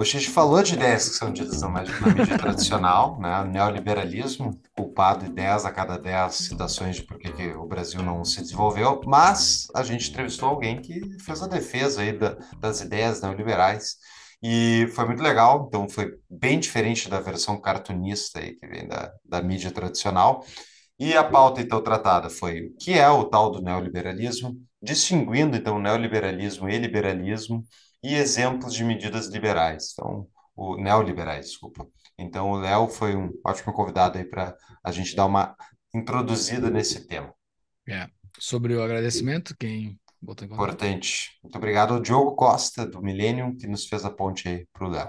O Xixi falou de ideias que são ditas na mídia tradicional, né? neoliberalismo, culpado de 10 a cada 10 citações de por que o Brasil não se desenvolveu, mas a gente entrevistou alguém que fez a defesa aí da, das ideias neoliberais. E foi muito legal, então foi bem diferente da versão cartunista aí que vem da, da mídia tradicional. E a pauta então tratada foi o que é o tal do neoliberalismo, distinguindo então neoliberalismo e liberalismo, e exemplos de medidas liberais. Então, o neoliberais, desculpa. Então, o Léo foi um ótimo convidado aí para a gente dar uma introduzida nesse tema. É. Sobre o agradecimento, quem botou em Importante. Muito obrigado ao Diogo Costa, do Millennium, que nos fez a ponte aí para o Léo.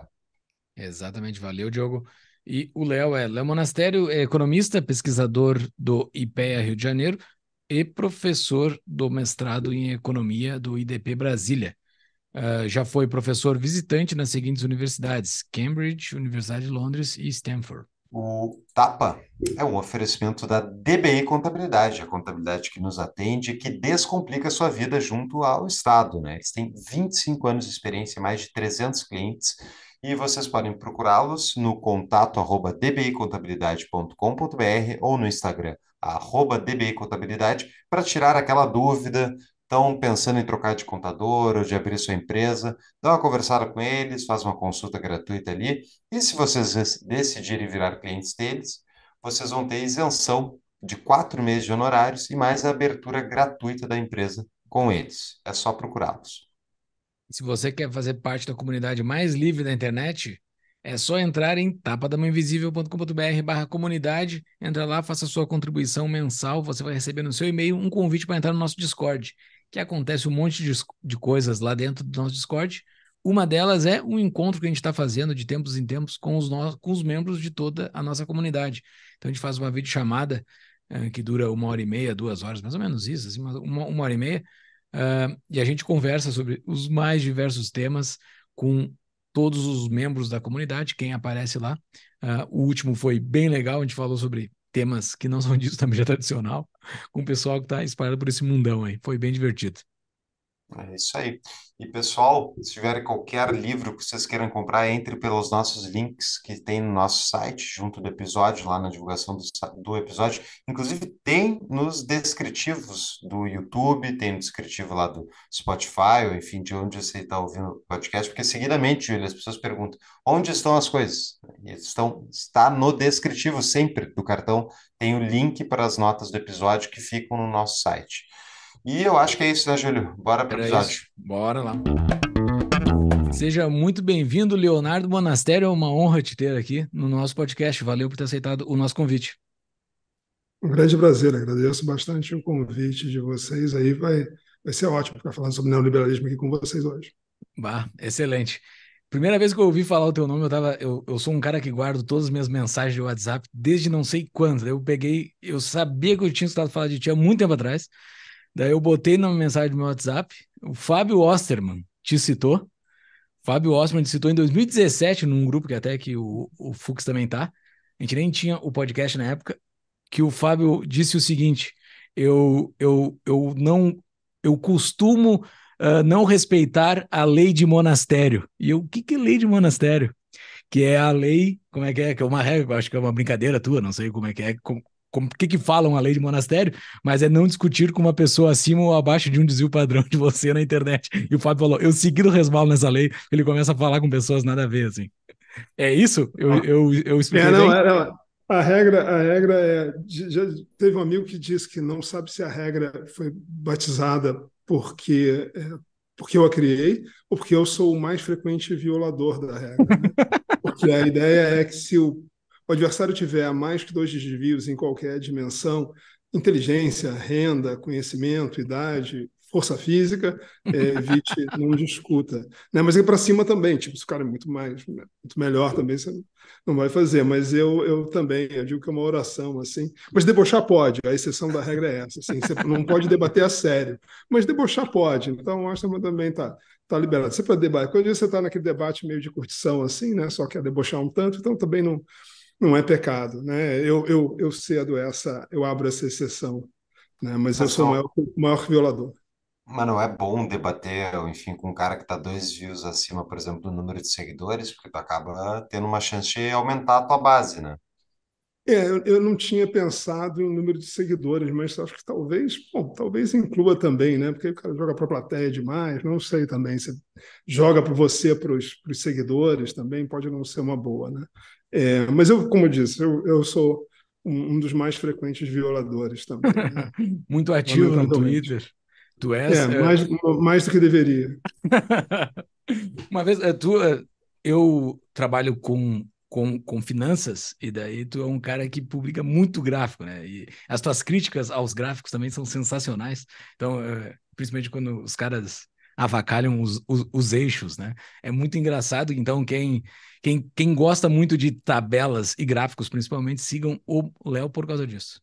Exatamente, valeu, Diogo. E o Léo é Léo Monastério, é economista, pesquisador do IPEA Rio de Janeiro e professor do mestrado em economia do IDP Brasília. Uh, já foi professor visitante nas seguintes universidades: Cambridge, Universidade de Londres e Stanford. O TAPA é um oferecimento da DBI Contabilidade, a contabilidade que nos atende e que descomplica a sua vida junto ao Estado. Né? Eles têm 25 anos de experiência mais de 300 clientes e vocês podem procurá-los no contato arroba dbicontabilidade.com.br ou no Instagram arroba dbicontabilidade para tirar aquela dúvida, estão pensando em trocar de contador ou de abrir sua empresa, dá uma conversada com eles, faz uma consulta gratuita ali. E se vocês decidirem virar clientes deles, vocês vão ter isenção de quatro meses de honorários e mais a abertura gratuita da empresa com eles. É só procurá-los. Se você quer fazer parte da comunidade mais livre da internet, é só entrar em tapadamainvisível.com.br barra comunidade, entra lá, faça sua contribuição mensal, você vai receber no seu e-mail um convite para entrar no nosso Discord que acontece um monte de, de coisas lá dentro do nosso Discord. Uma delas é um encontro que a gente está fazendo de tempos em tempos com os, nossos com os membros de toda a nossa comunidade. Então a gente faz uma videochamada uh, que dura uma hora e meia, duas horas, mais ou menos isso, assim, uma, uma hora e meia, uh, e a gente conversa sobre os mais diversos temas com todos os membros da comunidade, quem aparece lá. Uh, o último foi bem legal, a gente falou sobre temas que não são disso também já tradicional, com o pessoal que está espalhado por esse mundão aí. Foi bem divertido. É isso aí. E pessoal, se tiverem qualquer livro que vocês queiram comprar, entre pelos nossos links que tem no nosso site, junto do episódio, lá na divulgação do, do episódio. Inclusive, tem nos descritivos do YouTube, tem no descritivo lá do Spotify, enfim, de onde você está ouvindo o podcast, porque seguidamente, Júlia, as pessoas perguntam onde estão as coisas? estão, está no descritivo sempre do cartão, tem o link para as notas do episódio que ficam no nosso site. E eu acho que é isso, né, Júlio? Bora para o episódio. Isso. Bora lá. Seja muito bem-vindo, Leonardo Monastério. É uma honra te ter aqui no nosso podcast. Valeu por ter aceitado o nosso convite. Um grande prazer, agradeço bastante o convite de vocês aí. Vai, vai ser ótimo ficar falando sobre neoliberalismo aqui com vocês hoje. Bah, excelente. Primeira vez que eu ouvi falar o teu nome, eu tava. Eu, eu sou um cara que guardo todas as minhas mensagens de WhatsApp desde não sei quando. Eu peguei, eu sabia que eu tinha escutado falar de ti há muito tempo atrás. Daí eu botei na mensagem do meu WhatsApp, o Fábio Osterman te citou. Fábio Osterman te citou em 2017, num grupo que até que o, o Fux também tá. A gente nem tinha o podcast na época, que o Fábio disse o seguinte: eu, eu, eu não eu costumo uh, não respeitar a lei de monastério. E eu, o que, que é lei de monastério? Que é a lei, como é que é? Que é uma regra, acho que é uma brincadeira tua, não sei como é que é, como, como que, que falam a lei de monastério, mas é não discutir com uma pessoa acima ou abaixo de um desvio padrão de você na internet. E o Fábio falou: eu segui do resbalo nessa lei, ele começa a falar com pessoas nada a ver, assim. É isso? Eu, eu, eu é, expliquei. É, não, era, a regra, a regra é. Já teve um amigo que disse que não sabe se a regra foi batizada porque, é, porque eu a criei ou porque eu sou o mais frequente violador da regra. Né? Porque a ideia é que se o o adversário tiver mais que dois desvios em qualquer dimensão, inteligência, renda, conhecimento, idade, força física, é, evite, não discuta. Né? Mas é para cima também, tipo, se o cara é muito mais, muito melhor também, você não vai fazer. Mas eu, eu também, eu digo que é uma oração, assim. Mas debochar pode, a exceção da regra é essa, assim, você não pode debater a sério, mas debochar pode. Então, o que também tá, tá liberado. Você para debater, quando você está naquele debate meio de curtição, assim, né? Só quer debochar um tanto, então também não não é pecado, né? Eu, eu, eu cedo essa, eu abro essa exceção, né? Mas eu sou o maior, maior violador. Mas não é bom debater, enfim, com um cara que está dois views acima, por exemplo, do número de seguidores, porque tu acaba tendo uma chance de aumentar a tua base, né? É, eu, não tinha pensado em número de seguidores, mas acho que talvez, bom, talvez inclua também, né? Porque o cara joga para a plateia demais, não sei também. Se joga para você, para os seguidores também, pode não ser uma boa, né? É, mas eu, como eu disse, eu, eu sou um, um dos mais frequentes violadores também. Né? Muito ativo no Twitter. Tu és? É, é, mais, mais do que deveria. Uma vez, é, tu, é, eu trabalho com, com, com finanças, e daí tu é um cara que publica muito gráfico, né? E as tuas críticas aos gráficos também são sensacionais. Então, principalmente quando os caras avacalham os, os, os, eixos, né? É muito engraçado. Então, quem, quem, quem gosta muito de tabelas e gráficos, principalmente, sigam o Léo por causa disso.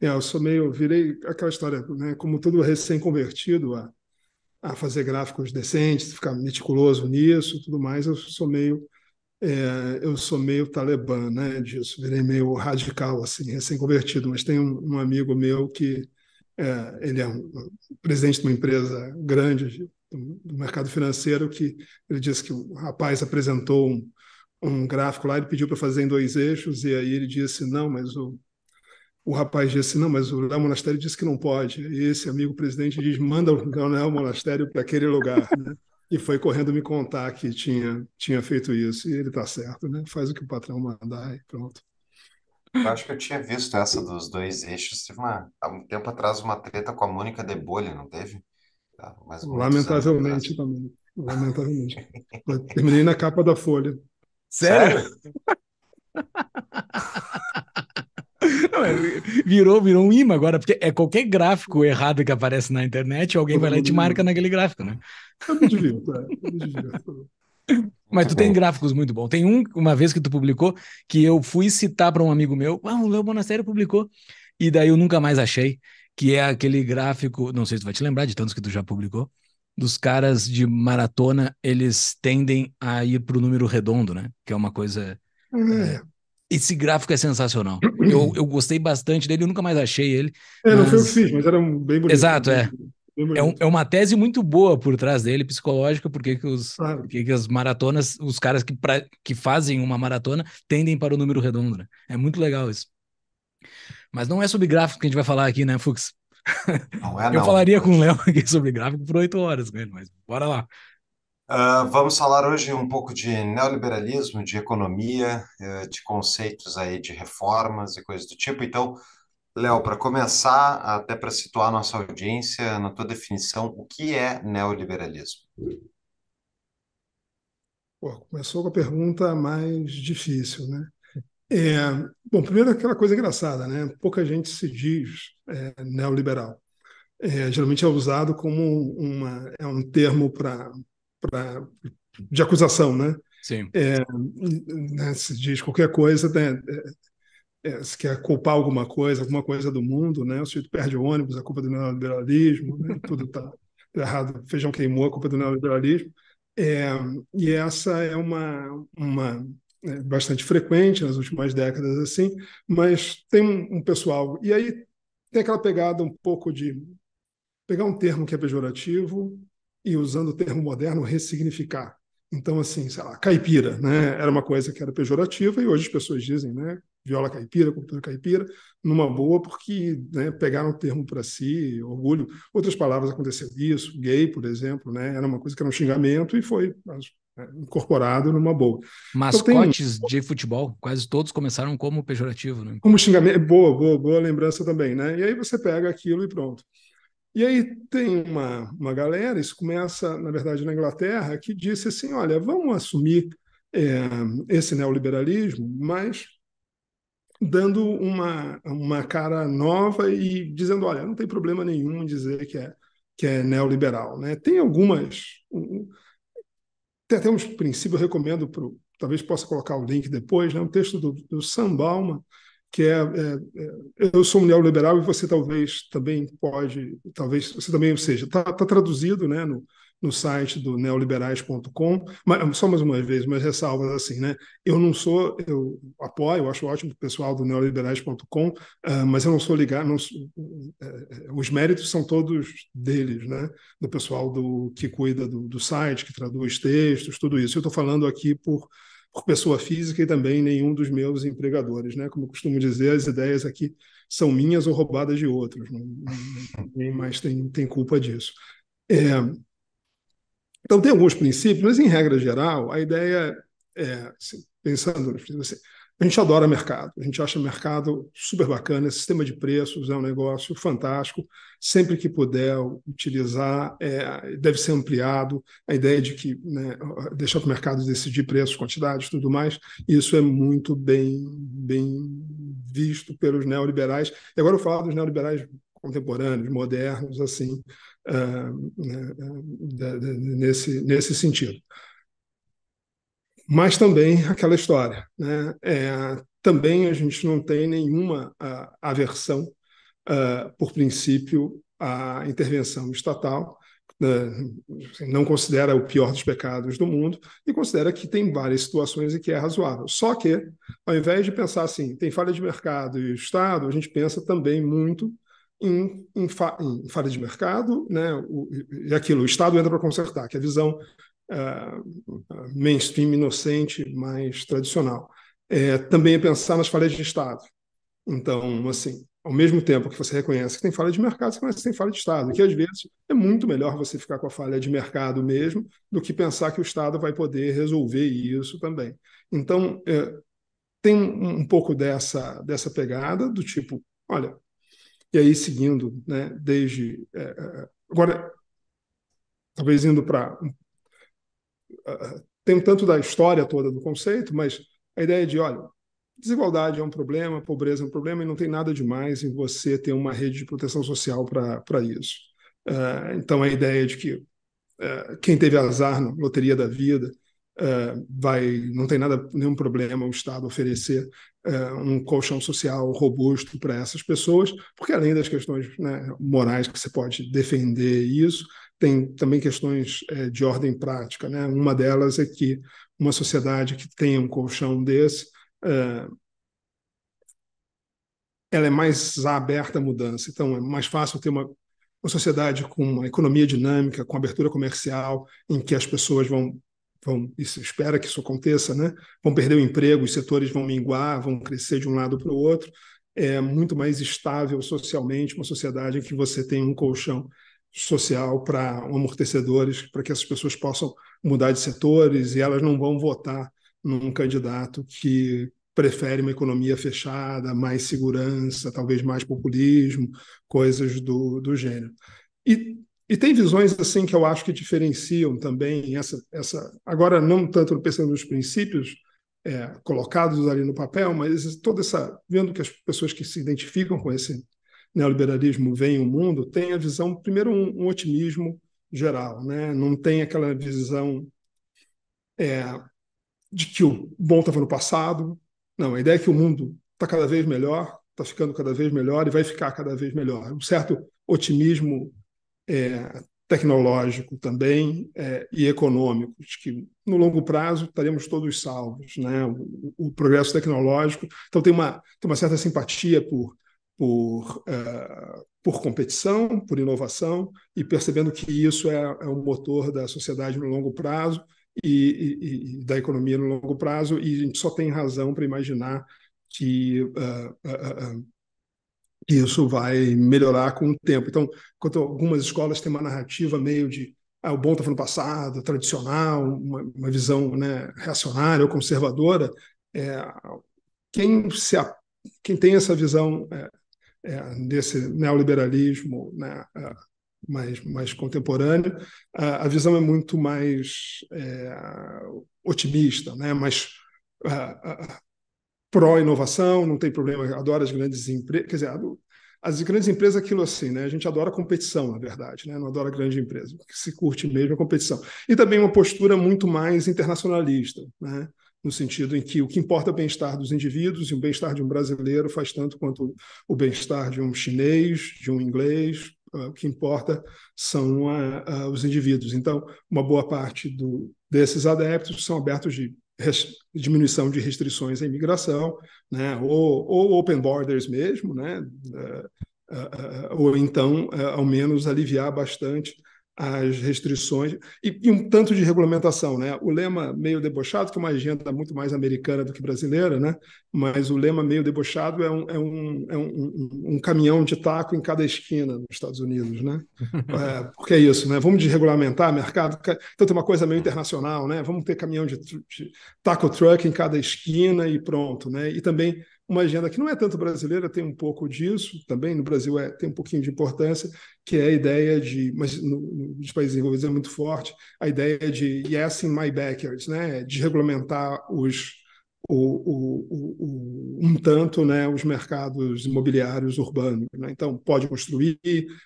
É, eu sou meio, virei aquela história, né? Como todo recém-convertido a, a fazer gráficos decentes, ficar meticuloso nisso, tudo mais, eu sou meio, é, eu sou meio talibã, né? Disso, virei meio radical assim, recém-convertido. Mas tem um, um amigo meu que é, ele é um, um presidente de uma empresa grande de, do mercado financeiro que ele disse que o rapaz apresentou um, um gráfico lá, ele pediu para fazer em dois eixos, e aí ele disse, não, mas o, o rapaz disse, não, mas o Léo Monastério disse que não pode. E esse amigo presidente diz, manda o Léo Monastério para aquele lugar. Né? E foi correndo me contar que tinha, tinha feito isso. E ele está certo, né? faz o que o patrão mandar e pronto. Eu acho que eu tinha visto essa dos dois eixos. Teve uma, há um tempo atrás uma treta com a Mônica de Bolha, não teve? Tá, mais Lamentavelmente também. Lamentavelmente. terminei na capa da Folha. Sério? É, virou, virou um imã agora, porque é qualquer gráfico errado que aparece na internet, alguém vai lá e te marca naquele gráfico, né? Eu me divirto, é, eu me divirto. Tá mas tu tem gráficos muito bons. Tem um, uma vez que tu publicou, que eu fui citar para um amigo meu, ah, o Léo Bonassério publicou, e daí eu nunca mais achei, que é aquele gráfico, não sei se tu vai te lembrar de tantos que tu já publicou, dos caras de maratona, eles tendem a ir para o número redondo, né? Que é uma coisa... Uhum. É, esse gráfico é sensacional. Eu, eu gostei bastante dele, eu nunca mais achei ele. É, mas... não foi o que fiz, mas era um bem bonito. Exato, é. É, um, é, uma tese muito boa por trás dele, psicológica, porque que os, claro. porque que as maratonas, os caras que, pra, que fazem uma maratona tendem para o número redondo, né? É muito legal isso. Mas não é sobre gráfico que a gente vai falar aqui, né, Fux? Não é, Eu falaria com o Léo aqui sobre gráfico por oito horas, né, mas bora lá. Uh, vamos falar hoje um pouco de neoliberalismo, de economia, eh, de conceitos aí de reformas e coisas do tipo. Então, Léo, para começar, até para situar nossa audiência, na tua definição, o que é neoliberalismo? Pô, começou com a pergunta mais difícil, né? É, bom, primeiro aquela coisa engraçada, né? Pouca gente se diz é, neoliberal. É, geralmente é usado como uma, é um termo para de acusação, né? Sim. É, né, se diz qualquer coisa, né, é, é, se quer culpar alguma coisa, alguma coisa do mundo, né? O sujeito perde o ônibus, a culpa do neoliberalismo, né? tudo está tá errado, feijão queimou, a culpa do neoliberalismo. É, e essa é uma, uma é, bastante frequente nas últimas décadas, assim, mas tem um, um, pessoal. E aí tem aquela pegada um pouco de pegar um termo que é pejorativo e, usando o termo moderno, ressignificar. Então, assim, sei lá, caipira, né? Era uma coisa que era pejorativa e hoje as pessoas dizem, né? viola caipira, cultura caipira, numa boa, porque né, pegaram o termo para si, orgulho. Outras palavras aconteceram isso, gay, por exemplo, né, era uma coisa que era um xingamento e foi né, incorporado numa boa. Mascotes então, tem... de futebol, quase todos começaram como pejorativo. Né? Como xingamento, boa, boa, boa lembrança também. Né? E aí você pega aquilo e pronto. E aí tem uma, uma galera, isso começa, na verdade, na Inglaterra, que disse assim, olha, vamos assumir é, esse neoliberalismo, mas dando uma, uma cara nova e dizendo, olha, não tem problema nenhum em dizer que é, que é neoliberal. Né? Tem algumas... Tem até uns princípios, eu recomendo, pro, talvez possa colocar o link depois, né? um texto do, do Sam Bauman, que é, é, é eu sou um neoliberal e você talvez também pode, talvez você também, ou seja, está tá traduzido né, no, no site do neoliberais.com. Só mais uma vez, mas ressalvas assim, né? Eu não sou, eu apoio, eu acho ótimo o pessoal do neoliberais.com, uh, ah, mas eu não sou ligado, não sou, uh, os méritos são todos deles, né? Do pessoal do que cuida do, do site, que traduz textos, tudo isso. Eu estou falando aqui por por pessoa física e também nenhum dos meus empregadores, né? Como eu costumo dizer, as ideias aqui são minhas ou roubadas de outros. Ninguém mais tem, tem culpa disso. É, então, tem alguns princípios, mas, em regra geral, a ideia é, assim, pensando, assim, a gente adora mercado, a gente acha mercado super bacana, é sistema de preços é um negócio fantástico, sempre que puder utilizar, é, deve ser ampliado, a ideia de que né, deixar para o mercado decidir preços, quantidades, tudo mais, isso é muito bem, bem visto pelos neoliberais, e agora eu falo dos neoliberais contemporâneos, modernos, assim, ah, ah, ah, nesse, nesse sentido. Mas também aquela história, né? É, também a gente não tem nenhuma uh, aversão, uh, por princípio, à intervenção estatal. Uh, não considera o pior dos pecados do mundo e considera que tem várias situações em que é razoável. Só que, ao invés de pensar assim, tem falha de mercado e Estado, a gente pensa também muito em, em, fa em falha de mercado, né? O, e aquilo, o Estado entra para consertar, que é a visão uh, mainstream inocente, mais tradicional. É, também é pensar nas falhas de Estado. Então, assim, ao mesmo tempo que você reconhece que tem falha de mercado, você reconhece que tem falha de Estado, que às vezes é muito melhor você ficar com a falha de mercado mesmo do que pensar que o Estado vai poder resolver isso também. Então, é, tem um, um pouco dessa, dessa pegada do tipo, olha, e aí, seguindo, né, desde. É, é, é agora, talvez indo para. tem um tanto da história toda do conceito, mas a ideia é de, olha, desigualdade é um problema, pobreza é um problema, e não tem nada demais em você ter uma rede de proteção social para isso. Uh, então, a ideia de que uh, quem teve azar na loteria da vida ah, vai, não tem nada, nenhum problema o Estado oferecer uh, um colchão social robusto para essas pessoas, porque além das questões né, morais que você pode defender isso, tem também questões é, de ordem prática. Né? Uma delas é que uma sociedade que tem um colchão desse uh, ela é mais aberta à mudança. Então, é mais fácil ter uma, uma sociedade com uma economia dinâmica, com abertura comercial, em que as pessoas vão vão, isso espera que isso aconteça, né? Vão perder o emprego, os setores vão minguar, vão crescer de um lado para o outro. É muito mais estável socialmente uma sociedade em que você tem um colchão social para amortecedores, para que essas pessoas possam mudar de setores e elas não vão votar num candidato que prefere uma economia fechada, mais segurança, talvez mais populismo, coisas do, do gênero. E e tem visões assim que eu acho que diferenciam também essa, essa agora não tanto pensando nos princípios é, colocados ali no papel, mas toda essa vendo que as pessoas que se identificam com esse neoliberalismo veem o mundo tem a visão primeiro um, um otimismo geral, né? Não tem aquela visão é, de que o bom estava tá no passado. Não, a ideia é que o mundo está cada vez melhor, está ficando cada vez melhor e vai ficar cada vez melhor. Um certo otimismo é, tecnológico também é, e econômicos, que no longo prazo estaremos todos salvos. Né? O, o, progresso tecnológico. Então, tem uma, tem uma certa simpatia por. Por, é, por competição, por inovação, e percebendo que isso é, é o motor da sociedade no longo prazo, e, e, e, da economia no longo prazo, e a gente só tem razão para imaginar que uh, uh, uh, e isso vai melhorar com o tempo. Então, enquanto algumas escolas têm uma narrativa meio de ah, o bom está no passado, tradicional, uma, uma visão né, reacionária ou conservadora, é, quem, se, quem tem essa visão é, é, desse neoliberalismo né, é, mais, mais contemporâneo, a, a, visão é muito mais é, otimista, né, mais pró-inovação, não tem problema, adora as grandes empresas, quer dizer, as grandes empresas aquilo assim, né? A gente adora competição, na verdade, né? Não adora grande empresa, que se curte mesmo é a competição. E também uma postura muito mais internacionalista, né? No sentido em que o que importa é o bem-estar dos indivíduos e o bem-estar de um brasileiro faz tanto quanto o bem-estar de um chinês, de um inglês. Ah, o que importa são ah, ah, os indivíduos. Então, uma boa parte do, desses adeptos são abertos de diminuição de restrições à imigração, né? ou, ou open borders mesmo, né? Uh, uh, uh, ou então, é, ao menos, aliviar bastante as restrições e, e, um tanto de regulamentação, né? O lema meio debochado, que é uma agenda muito mais americana do que brasileira, né? Mas o lema meio debochado é um, é um, é um, um caminhão de taco em cada esquina nos Estados Unidos, né? É, porque é isso, né? Vamos desregulamentar mercado. Então tem uma coisa meio internacional, né? Vamos ter caminhão de, de taco truck em cada esquina e pronto, né? E também uma agenda que não é tanto brasileira, tem um pouco disso, também no Brasil é, tem um pouquinho de importância, que é a ideia de, mas no, nos países desenvolvidos é muito forte, a ideia de yes é assim, in my backyard, né? de regulamentar os, o, o, o, um tanto né, os mercados imobiliários urbanos. Né? Então, pode construir,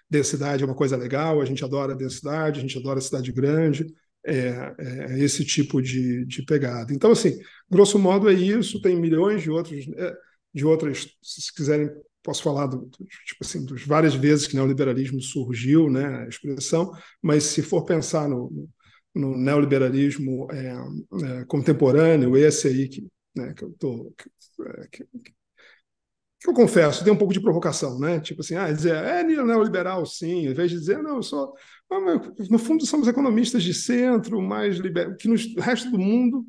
densidade é uma coisa legal, a gente adora densidade, a gente adora cidade grande, é, é, é esse tipo de, de, pegada. Então, assim, grosso modo é isso, tem milhões de outros. É, de outras, se quiserem, posso falar do, do, tipo assim, várias vezes que neoliberalismo surgiu, né, a expressão, mas se for pensar no, no neoliberalismo é, é, contemporâneo, esse aí que, né, que eu tô, que, é, que, que eu confesso, tem um pouco de provocação, né? Tipo assim, ah, dizer, é neoliberal, sim, em vez de dizer, não, eu sou. No fundo, somos economistas de centro, mais liber... que no resto do mundo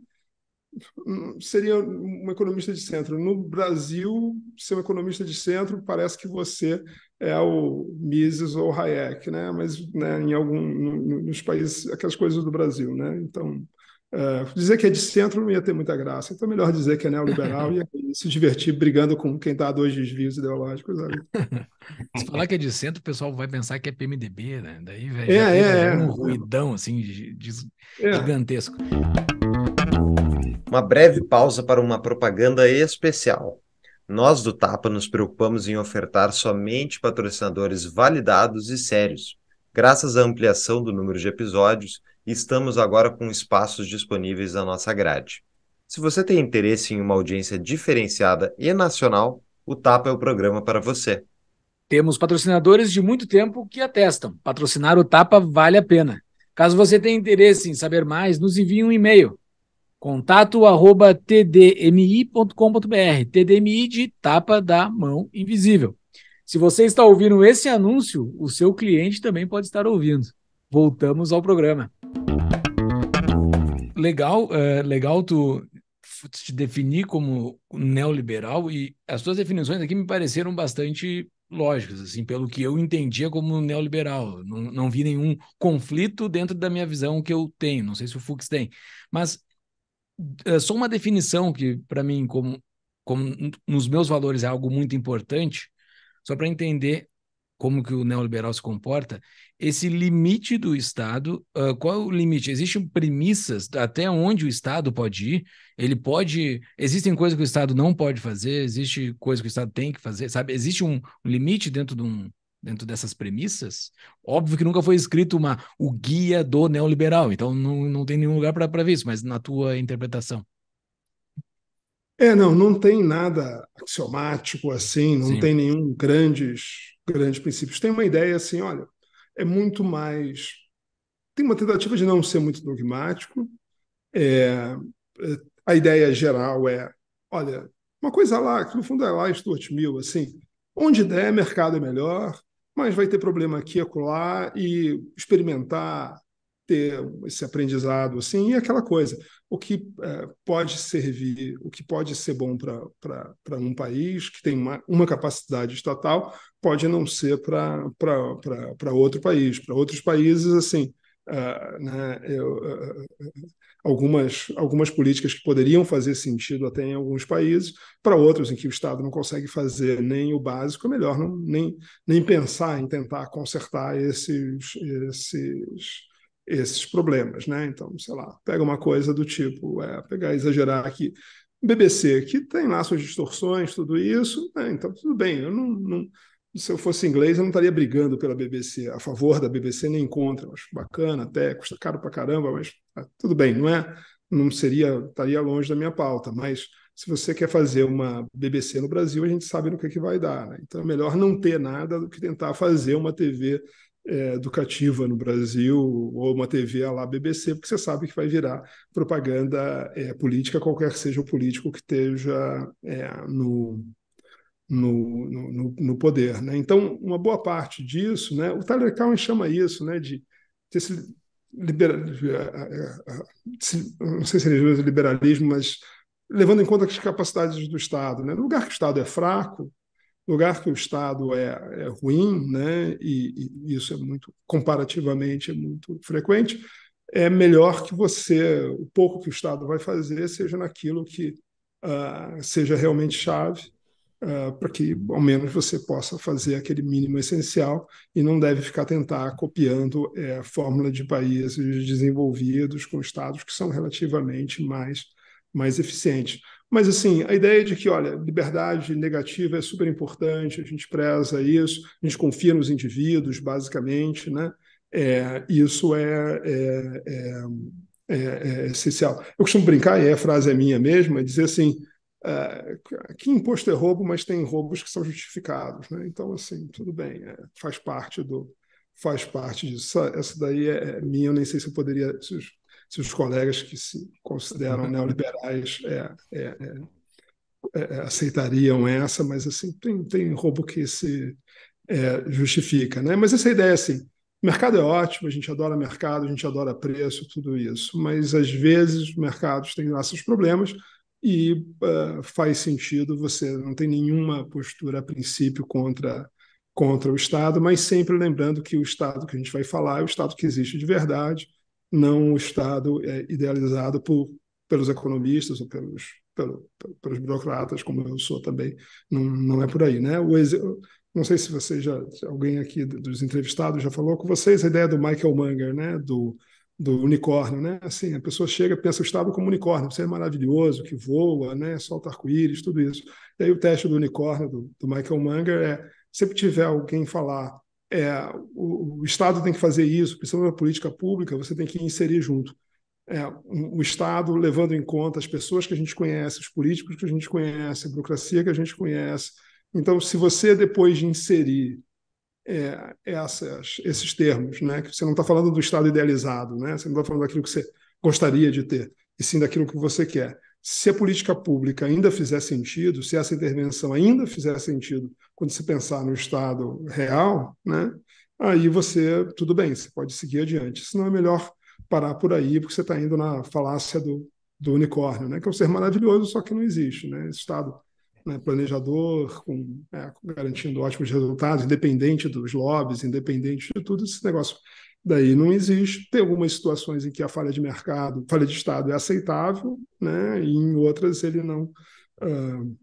seria um economista de centro. No Brasil, ser um economista de centro parece que você é o Mises ou Hayek, né? Mas né, em algum nos países aquelas coisas do Brasil, né? Então é, dizer que é de centro não ia ter muita graça. Então melhor dizer que é neoliberal e se divertir brigando com quem está a dois desvios ideológicos. se falar que é de centro, o pessoal vai pensar que é PMDB, né? Daí véio, é, é, é, um ruidão assim de, de, é. gigantesco uma breve pausa para uma propaganda especial. Nós do Tapa nos preocupamos em ofertar somente patrocinadores validados e sérios. Graças à ampliação do número de episódios, estamos agora com espaços disponíveis na nossa grade. Se você tem interesse em uma audiência diferenciada e nacional, o Tapa é o programa para você. Temos patrocinadores de muito tempo que atestam. Patrocinar o Tapa vale a pena. Caso você tenha interesse em saber mais, nos envie um e-mail Contato arroba tdmi.com.br. TDMI de tapa da mão invisível. Se você está ouvindo esse anúncio, o seu cliente também pode estar ouvindo. Voltamos ao programa. Legal, é, legal tu te definir como neoliberal e as tuas definições aqui me pareceram bastante lógicas, assim, pelo que eu entendia como neoliberal. Não, não vi nenhum conflito dentro da minha visão que eu tenho, não sei se o Fux tem. Mas é só uma definição que, para mim, como, como nos meus valores é algo muito importante, só para entender como que o neoliberal se comporta, esse limite do Estado, uh, qual é o limite? Existem premissas até onde o Estado pode ir, ele pode, existem coisas que o Estado não pode fazer, existe coisas que o Estado tem que fazer, sabe? Existe um limite dentro de um, dentro dessas premissas, óbvio que nunca foi escrito uma, o guia do neoliberal, então não, não tem nenhum lugar para ver isso, mas na tua interpretação. É, não, não tem nada axiomático assim, não Sim. tem nenhum grandes, grandes princípios. Tem uma ideia assim, olha, é muito mais. Tem uma tentativa de não ser muito dogmático. É, é a ideia geral é, olha, uma coisa lá, que no fundo é lá Stuart Mill, assim, onde der, mercado é melhor, mas vai ter problema aqui e acolá e experimentar ter esse aprendizado assim e aquela coisa o que é, pode servir o que pode ser bom para um país que tem uma, uma capacidade estatal pode não ser para outro país para outros países assim uh, né, eu, uh, algumas, algumas políticas que poderiam fazer sentido até em alguns países, para outros em que o Estado não consegue fazer nem o básico, é melhor não, nem, nem pensar em tentar consertar esses, esses, esses problemas. Né? Então, sei lá, pega uma coisa do tipo, é, pegar exagerar aqui, BBC, que tem lá suas distorções, tudo isso, né? então tudo bem, eu não, não, se eu fosse inglês, eu não estaria brigando pela BBC, a favor da BBC nem contra. Eu acho bacana até, custa caro pra caramba, mas ah, tudo bem, não é? Não seria, estaria longe da minha pauta, mas se você quer fazer uma BBC no Brasil, a gente sabe no que, é que vai dar. Né? Então é melhor não ter nada do que tentar fazer uma TV é, eh, educativa no Brasil ou uma TV à lá BBC, porque você sabe que vai virar propaganda é, política, qualquer que seja o político que esteja eh, no, no, no, no poder. Né? Então, uma boa parte disso, né, o Tyler Cowen chama isso né, de ter se não sei se ele usa liberalismo, mas levando em conta as capacidades do Estado. Né? No lugar que o Estado é fraco, no lugar que o Estado é, é ruim, né? E, e, isso é muito, comparativamente, é muito frequente, é melhor que você, o pouco que o Estado vai fazer, seja naquilo que uh, seja realmente chave, uh, para que ao menos você possa fazer aquele mínimo essencial e não deve ficar tentar copiando eh, a fórmula de países desenvolvidos com estados que são relativamente mais, mais eficientes. Mas, assim, a ideia de que, olha, liberdade negativa é super importante, a gente preza isso, a gente confia nos indivíduos, basicamente, né? É, isso é, é, é, é, é essencial. Eu costumo brincar, e a frase é minha mesma, é dizer assim, é, que imposto é roubo, mas tem roubos que são justificados, né? Então, assim, tudo bem, é, faz parte do faz parte disso. Essa, daí é, é, minha, eu nem sei se eu poderia, se os, se os colegas que se consideram uhum. neoliberais é, é, aceitariam essa, mas assim, tem, tem roubo que se justifica, né? Mas essa ideia, assim, mercado é ótimo, a gente adora mercado, a gente adora preço, tudo isso, mas às vezes mercados têm lá seus problemas, e uh, faz sentido, você não tem nenhuma postura a princípio contra, contra o Estado, mas sempre lembrando que o Estado que a gente vai falar é o Estado que existe de verdade, não o Estado é, idealizado por, pelos economistas ou pelos, pelo, pelos burocratas, como eu sou também, não, não é por aí. Né? O, não sei se você já, alguém aqui dos entrevistados já falou com vocês a ideia do Michael Munger, né? do do unicórnio, né? Assim, a pessoa chega, pensa, eu estava como unicórnio, você é maravilhoso, que voa, né? Solta arco-íris, tudo isso. E aí o teste do unicórnio do, do Michael Munger é sempre tiver alguém falar, é, o, o, Estado tem que fazer isso, precisa de uma política pública, você tem que inserir junto. É, o Estado levando em conta as pessoas que a gente conhece, os políticos que a gente conhece, a burocracia que a gente conhece. Então, se você depois de inserir é, essas, esses termos, né? Que você não está falando do estado idealizado, né? Você não está falando daquilo que você gostaria de ter, e sim daquilo que você quer. Se a política pública ainda fizer sentido, se essa intervenção ainda fizer sentido quando se pensar no estado real, né? Aí você, tudo bem, você pode seguir adiante. Senão é melhor parar por aí, porque você está indo na falácia do, do unicórnio, né? Que é um ser maravilhoso, só que não existe, né? Esse estado né, planejador, com, é, garantindo ótimos resultados, independente dos lobbies, independente de tudo esse negócio. Daí não existe. Tem algumas situações em que a falha de mercado, falha de Estado é aceitável, né, e em outras ele não. Uh,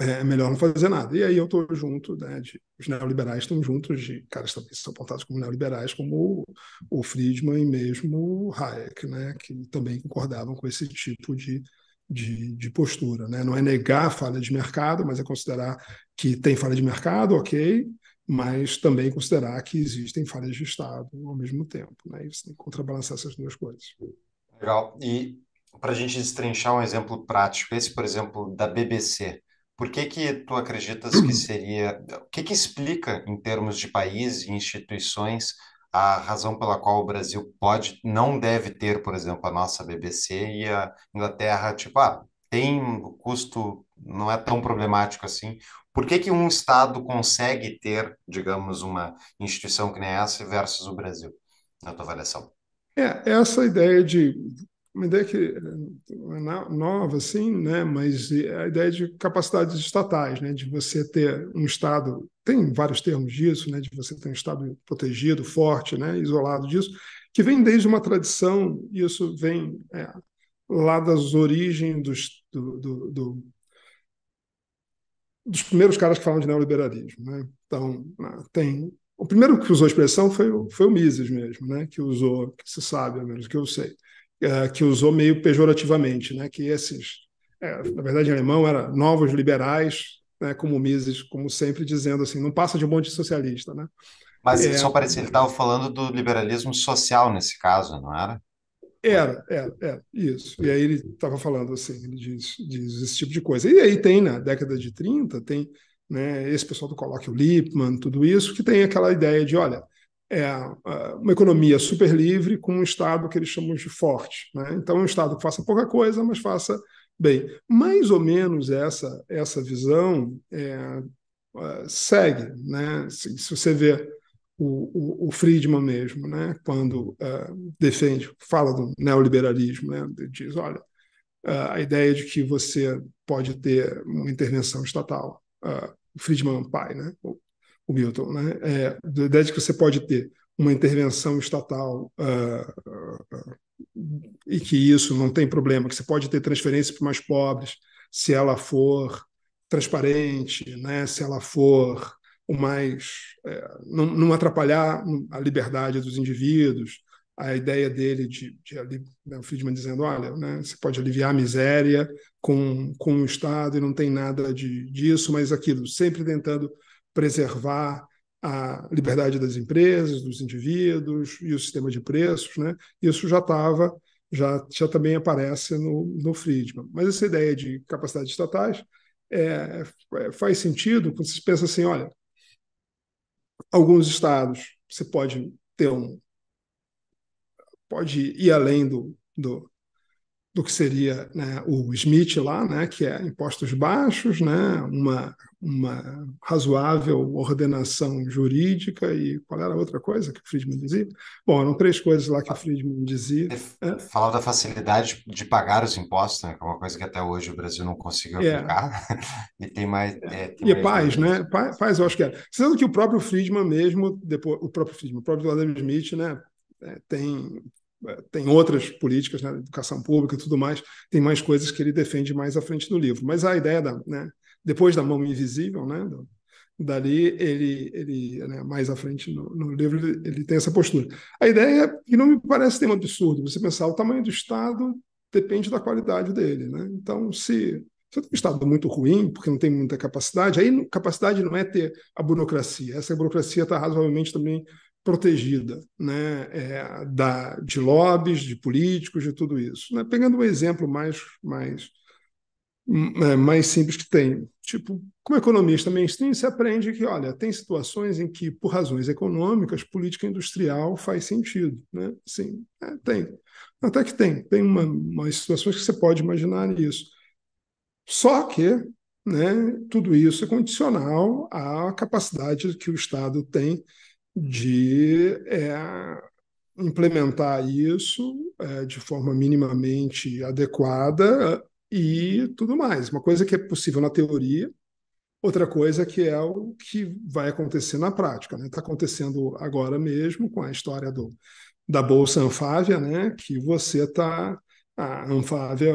é melhor não fazer nada. E aí eu estou junto, né, de, os neoliberais estão juntos, de caras também são apontados como neoliberais, como o, o Friedman e mesmo o Hayek, né, que também concordavam com esse tipo de de, de postura. Né? Não é negar a falha de mercado, mas é considerar que tem falha de mercado, ok, mas também considerar que existem falhas de Estado ao mesmo tempo. Né? E você tem que contrabalançar essas duas coisas. Legal. E para a gente destrinchar um exemplo prático, esse, por exemplo, da BBC, por que, que tu acreditas que seria. O que, que explica, em termos de país e instituições, a razão pela qual o Brasil pode, não deve ter, por exemplo, a nossa BBC e a Inglaterra, tipo, ah, tem um custo, não é tão problemático assim. Por que, que um Estado consegue ter, digamos, uma instituição que nem essa versus o Brasil, na tua avaliação? É, essa ideia de uma ideia que é nova, assim, né? mas a ideia de capacidades estatais, né? de você ter um Estado, tem vários termos disso, né? de você ter um Estado protegido, forte, né? isolado disso, que vem desde uma tradição, e isso vem é, lá das origens dos, do, do, do, dos primeiros caras que falam de neoliberalismo. Né? Então, tem o primeiro que usou a expressão foi, o, foi o Mises mesmo, né? que usou, que se sabe, ao menos que eu sei. É, que usou meio pejorativamente, né? que esses, é, na verdade em alemão, era novos liberais, né? como Mises, como sempre, dizendo assim, não passa de um monte de socialista. Né? Mas é, só parece que ele estava falando do liberalismo social nesse caso, não era? Era, era, era, isso. E aí ele estava falando assim, ele diz, diz, esse tipo de coisa. E aí tem, na né, década de 30, tem né, esse pessoal do Colóquio Lippmann, tudo isso, que tem aquela ideia de, olha, é, é uma economia super livre com um Estado que eles chamam de forte. Né? Então, um Estado que faça pouca coisa, mas faça bem. Mais ou menos essa, essa visão é, é segue. Né? Se, se, você vê o, o, o, Friedman mesmo, né? quando é, defende, fala do neoliberalismo, né? diz, olha, é, a ideia de que você pode ter uma intervenção estatal, o Friedman pai, né? o Milton, né? É, da ideia de que você pode ter uma intervenção estatal uh, uh, e que isso não tem problema, que você pode ter transferência para os mais pobres se ela for transparente, né? se ela for o mais. É, não, não, atrapalhar a liberdade dos indivíduos, a ideia dele de, de, de né, o Friedman dizendo: olha, né, você pode aliviar a miséria com, com o Estado e não tem nada de, disso, mas aquilo, sempre tentando preservar a liberdade das empresas, dos indivíduos e o sistema de preços, né? Isso já estava, já, já também aparece no, no Friedman. Mas essa ideia de capacidades estatais é, é, faz sentido quando se pensa assim, olha, alguns estados você pode ter um pode ir além do, do, do que seria né, o Smith lá, né, que é impostos baixos, né, uma uma razoável ordenação jurídica e qual era a outra coisa que Friedman dizia? Bom, eram três coisas lá que Friedman dizia. É. Né? Falava da facilidade de pagar os impostos, né, que é uma coisa que até hoje o Brasil não conseguiu é. aplicar. e tem mais. É, é tem e é mais paz, né? Paz, paz, eu acho que era. É. Sendo que o próprio Friedman mesmo, depois, o próprio Friedman, o próprio Vladimir Smith, né, tem tem outras políticas na né, educação pública e tudo mais, tem mais coisas que ele defende mais à frente do livro. Mas a ideia da, né, depois da Mão Invisível, né? Dali, ele, ele né, mais à frente no, no livro, ele, ele, tem essa postura. A ideia é que não me parece um absurdo você pensar o tamanho do Estado depende da qualidade dele. Né? Então, se você tem um Estado muito ruim, porque não tem muita capacidade, aí capacidade não é ter a burocracia. Essa burocracia está razoavelmente também protegida né, é, da, de lobbies, de políticos, de tudo isso. Né? Pegando um exemplo mais, mais é, mais simples que tem. Tipo, como economista mainstream, se aprende que, olha, tem situações em que, por razões econômicas, política industrial faz sentido, né? Sim, é, tem. Até que tem. Tem uma, umas situações que você pode imaginar isso. Só que, né, tudo isso é condicional à capacidade que o Estado tem de é, implementar isso é, de forma minimamente adequada e tudo mais. Uma coisa que é possível na teoria, outra coisa que é o que vai acontecer na prática. Está né? Tá acontecendo agora mesmo com a história do, da Bolsa Anfávia, né? que você está. A Anfávia,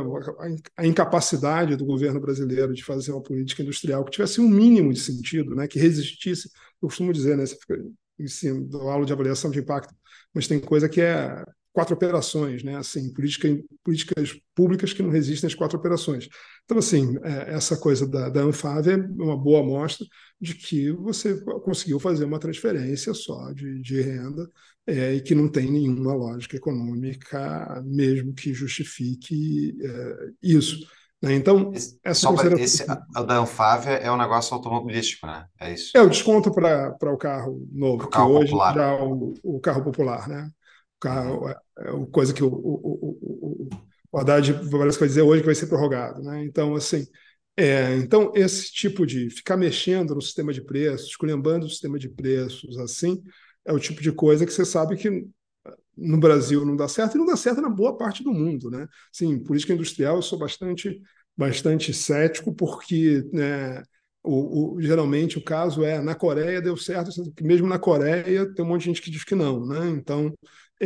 a incapacidade do governo brasileiro de fazer uma política industrial que tivesse um mínimo de sentido, né? que resistisse. Eu costumo dizer, né? Você fica, cima dou aula de avaliação de impacto, mas tem coisa que é quatro operações, né? Assim, política, políticas públicas que não resistem às quatro operações. Então, assim, é, essa coisa da, da é uma boa amostra de que você conseguiu fazer uma transferência só de, de renda é, e que não tem nenhuma lógica econômica mesmo que justifique é, isso. Né? Então, essa consideração... esse, a da Anfávia é um negócio automobilístico, né? É isso. É o desconto para o carro novo, o carro que hoje popular. É o, o carro popular, né? o é, é coisa que o, o, o, o Haddad parece que vai dizer hoje que vai ser prorrogado. Né? Então, assim, é, então esse tipo de ficar mexendo no sistema de preços, esculhambando o sistema de preços, assim, é o tipo de coisa que você sabe que no Brasil não dá certo e não dá certo na boa parte do mundo. Né? Sim, política industrial eu sou bastante, bastante cético, porque. Né, o, o, geralmente o caso é na Coreia deu certo, mesmo na Coreia tem um monte de gente que diz que não, né? Então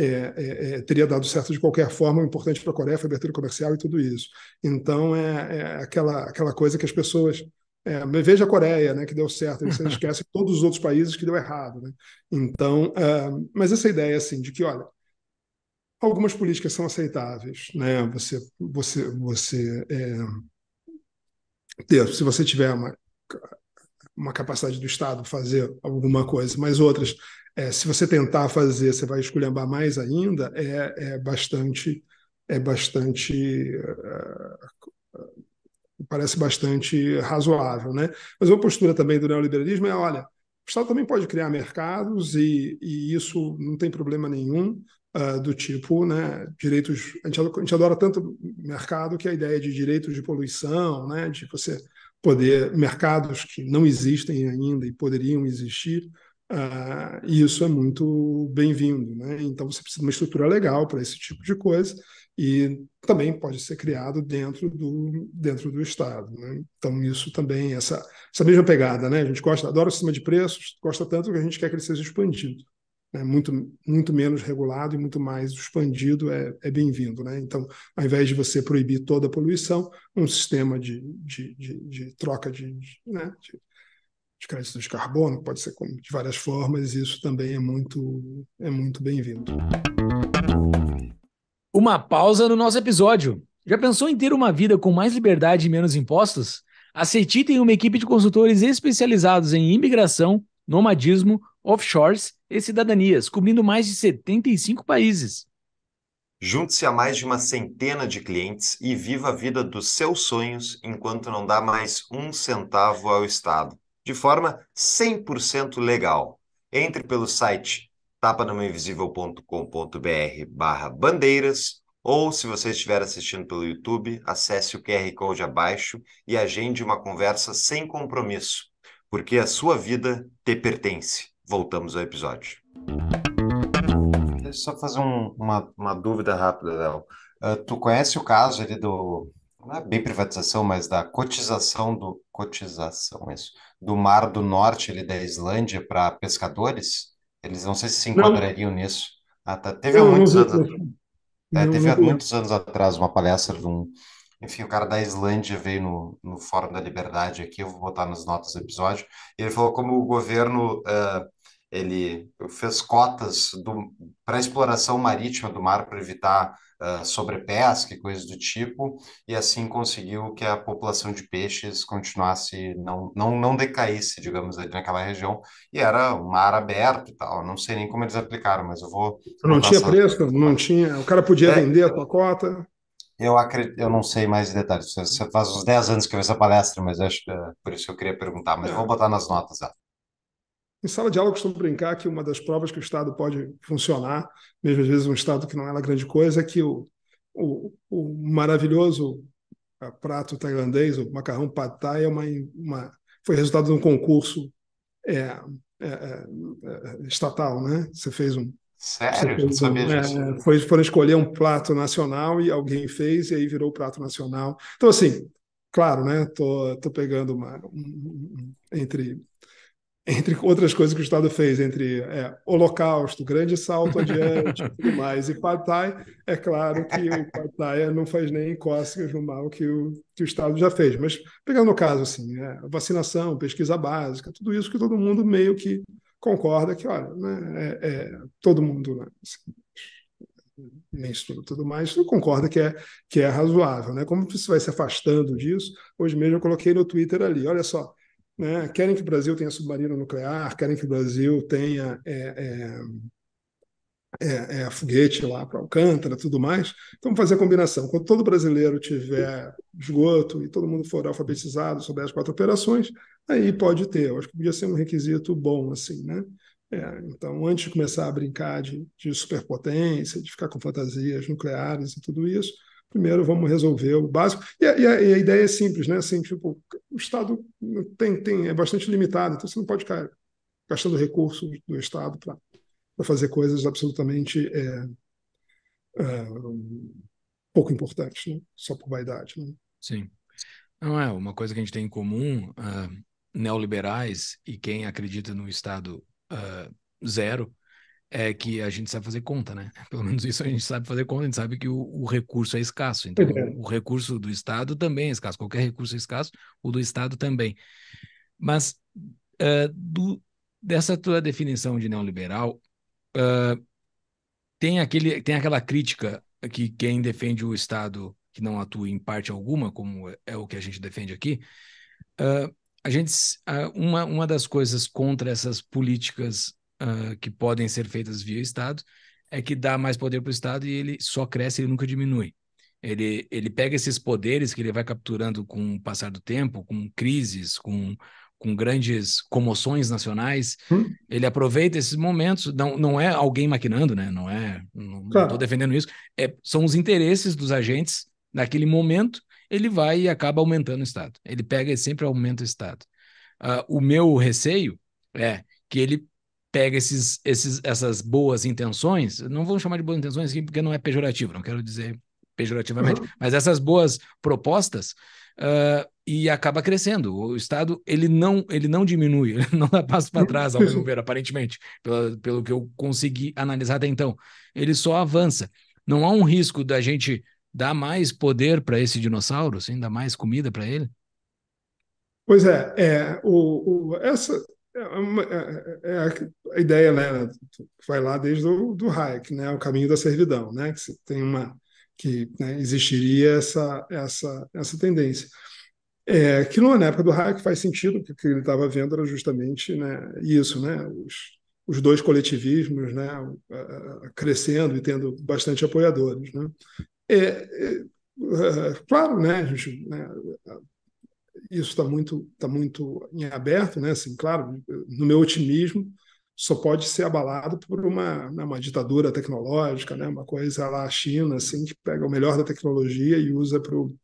é, é, é, teria dado certo de qualquer forma. O importante para a Coreia foi abertura comercial e tudo isso. Então, é, é aquela, aquela coisa que as pessoas. É, veja a Coreia, né, que deu certo, você esquece todos os outros países que deu errado. Né? Então, é, mas essa ideia assim, de que, olha, algumas políticas são aceitáveis. Né? Você, você, você se você tiver uma, uma capacidade do Estado fazer alguma coisa, mas outras é, se você tentar fazer, você vai esculhambar mais ainda, é, é bastante. É bastante é, parece bastante razoável. Né? Mas uma postura também do neoliberalismo é: olha, o Estado também pode criar mercados e, e isso não tem problema nenhum. Uh, do tipo, né, direitos. A gente, a gente adora tanto mercado que a ideia de direitos de poluição, né, de você poder mercados que não existem ainda e poderiam existir, Uh, e isso é muito bem-vindo. Né? Então, você precisa de uma estrutura legal para esse tipo de coisa e também pode ser criado dentro do, dentro do Estado. Né? Então, isso também, essa, essa mesma pegada. Né? A gente gosta, adora o sistema de preços, gosta tanto que a gente quer que ele seja expandido. Né? Muito, muito menos regulado e muito mais expandido é, é bem-vindo. Né? Então, ao invés de você proibir toda a poluição, um sistema de, de, de, de troca de, de, né? de de crédito de carbono, pode ser de várias formas, e isso também é muito, é muito bem-vindo. Uma pausa no nosso episódio. Já pensou em ter uma vida com mais liberdade e menos impostos? A CETI tem uma equipe de consultores especializados em imigração, nomadismo, offshores e cidadanias, cobrindo mais de 75 países. Junte-se a mais de uma centena de clientes e viva a vida dos seus sonhos enquanto não dá mais um centavo ao Estado de forma 100% legal. Entre pelo site tapanamainvisível.com.br barra bandeiras ou se você estiver assistindo pelo YouTube, acesse o QR Code abaixo e agende uma conversa sem compromisso, porque a sua vida te pertence. Voltamos ao episódio. Deixa eu só fazer um, uma, uma dúvida rápida, Léo. Uh, tu conhece o caso ali do, não é bem privatização, mas da cotização do cotização isso do Mar do Norte ali da Islândia para pescadores, eles não sei se se enquadrariam não. nisso. Ah, tá. Teve não, há muitos não, anos, é, teve há muitos anos atrás uma palestra de um, enfim, o cara da Islândia veio no, no Fórum da Liberdade aqui, eu vou botar nas notas do episódio. ele falou como o governo uh, ele fez cotas para exploração marítima do mar para evitar ah, sobrepesca e coisas do tipo, e assim conseguiu que a população de peixes continuasse, não, não, não decaísse, digamos, ali naquela região, e era um mar aberto e tal, não sei nem como eles aplicaram, mas eu vou... Não tinha preço, não tinha, o cara podia é, vender a tua cota... Eu, acredito, eu não sei mais detalhes. Você faz uns 10 anos que eu vi essa palestra, mas acho que é por isso que eu queria perguntar. Mas é. vou botar nas notas. Ela. Em sala de aula, eu costumo brincar que uma das provas que o Estado pode funcionar, mesmo às vezes um Estado que não é uma grande coisa, é que o, o, o maravilhoso é, prato tailandês, o macarrão pad thai, é uma, uma, foi resultado de um concurso é, é, é, é estatal, né? Você fez um. Sério? Fez, não sabia é, disso. foi para escolher um prato nacional e alguém fez, e aí virou o prato nacional. Então, assim, claro, né? Tô, tô pegando uma. Um, entre entre outras coisas que o Estado fez, entre é, Holocausto, Grande Salto Adiante e tudo mais, e Patai, é claro que o Patai não faz nem cócegas no mal que o, que o Estado já fez. Mas pegando no caso, assim, é, vacinação, pesquisa básica, tudo isso que todo mundo meio que concorda que, olha, né, é, é todo mundo, né, assim, nem estudo tudo mais, concorda que é, que é razoável. Né? Como você vai se afastando disso, hoje mesmo eu coloquei no Twitter ali, olha só, né? Querem que o Brasil tenha submarino nuclear, querem que o Brasil tenha é, é, é, é foguete lá para Alcântara, tudo mais. Então, fazer a combinação. Quando todo brasileiro tiver esgoto e todo mundo for alfabetizado sobre as quatro operações, aí pode ter. Eu acho que podia ser um requisito bom, assim, né? É, então, antes de começar a brincar de, de superpotência, de ficar com fantasias nucleares e tudo isso, Primeiro vamos resolver o básico. E a, e a, e a ideia é simples, né? Assim, tipo, o Estado tem, tem, é bastante limitado, então você não pode ficar gastando recursos do Estado para fazer coisas absolutamente é, é, pouco importantes, né? só por vaidade. Né? Sim. Não é uma coisa que a gente tem em comum, uh, neoliberais e quem acredita no Estado uh, zero, é que a gente sabe fazer conta, né? Pelo menos isso a gente sabe fazer conta, a gente sabe que o, o recurso é escasso. Então, o, uhum. o recurso do Estado também é escasso, qualquer recurso é escasso, o do Estado também. Mas uh, do, dessa tua definição de neoliberal, uh, tem, aquele, tem aquela crítica que quem defende o Estado que não atua em parte alguma, como é o que a gente defende aqui, uh, a gente, uma, uma das coisas contra essas políticas uh, que podem ser feitas via Estado é que dá mais poder para o Estado e ele só cresce, ele nunca diminui. Ele, ele pega esses poderes que ele vai capturando com o passar do tempo, com crises, com, com grandes comoções nacionais. Hum? Ele aproveita esses momentos. Não, não é alguém maquinando, né? Não é. Não estou claro. defendendo isso. É, são os interesses dos agentes naquele momento. Ele vai e acaba aumentando o Estado. Ele pega e sempre aumenta o Estado. Uh, o meu receio é que ele pega esses, esses, essas boas intenções, não vamos chamar de boas intenções aqui porque não é pejorativo, não quero dizer pejorativamente, uhum. mas essas boas propostas uh, e acaba crescendo. O Estado ele não ele não diminui, ele não dá passo para trás, ao meu ver, aparentemente, pelo, pelo que eu consegui analisar até então. Ele só avança. Não há um risco da gente dar mais poder para esse dinossauro, assim, dar mais comida para ele? Pois é, é o, o, essa, é, é, é, é, é a ideia, né? Vai lá desde o do Hayek, né? O caminho da servidão, né? Que tem uma que né, existiria essa essa essa tendência. É, que não, na época do Hayek faz sentido, porque o que ele estava vendo era justamente né, isso, né, os, os dois coletivismos né, crescendo e tendo bastante apoiadores. Né. É, é, claro, né, gente, né, isso está muito, tá muito em aberto, né? Assim, claro, no meu otimismo, só pode ser abalado por uma, né, uma ditadura tecnológica, né? Uma coisa lá a China, assim, que pega o melhor da tecnologia e usa para o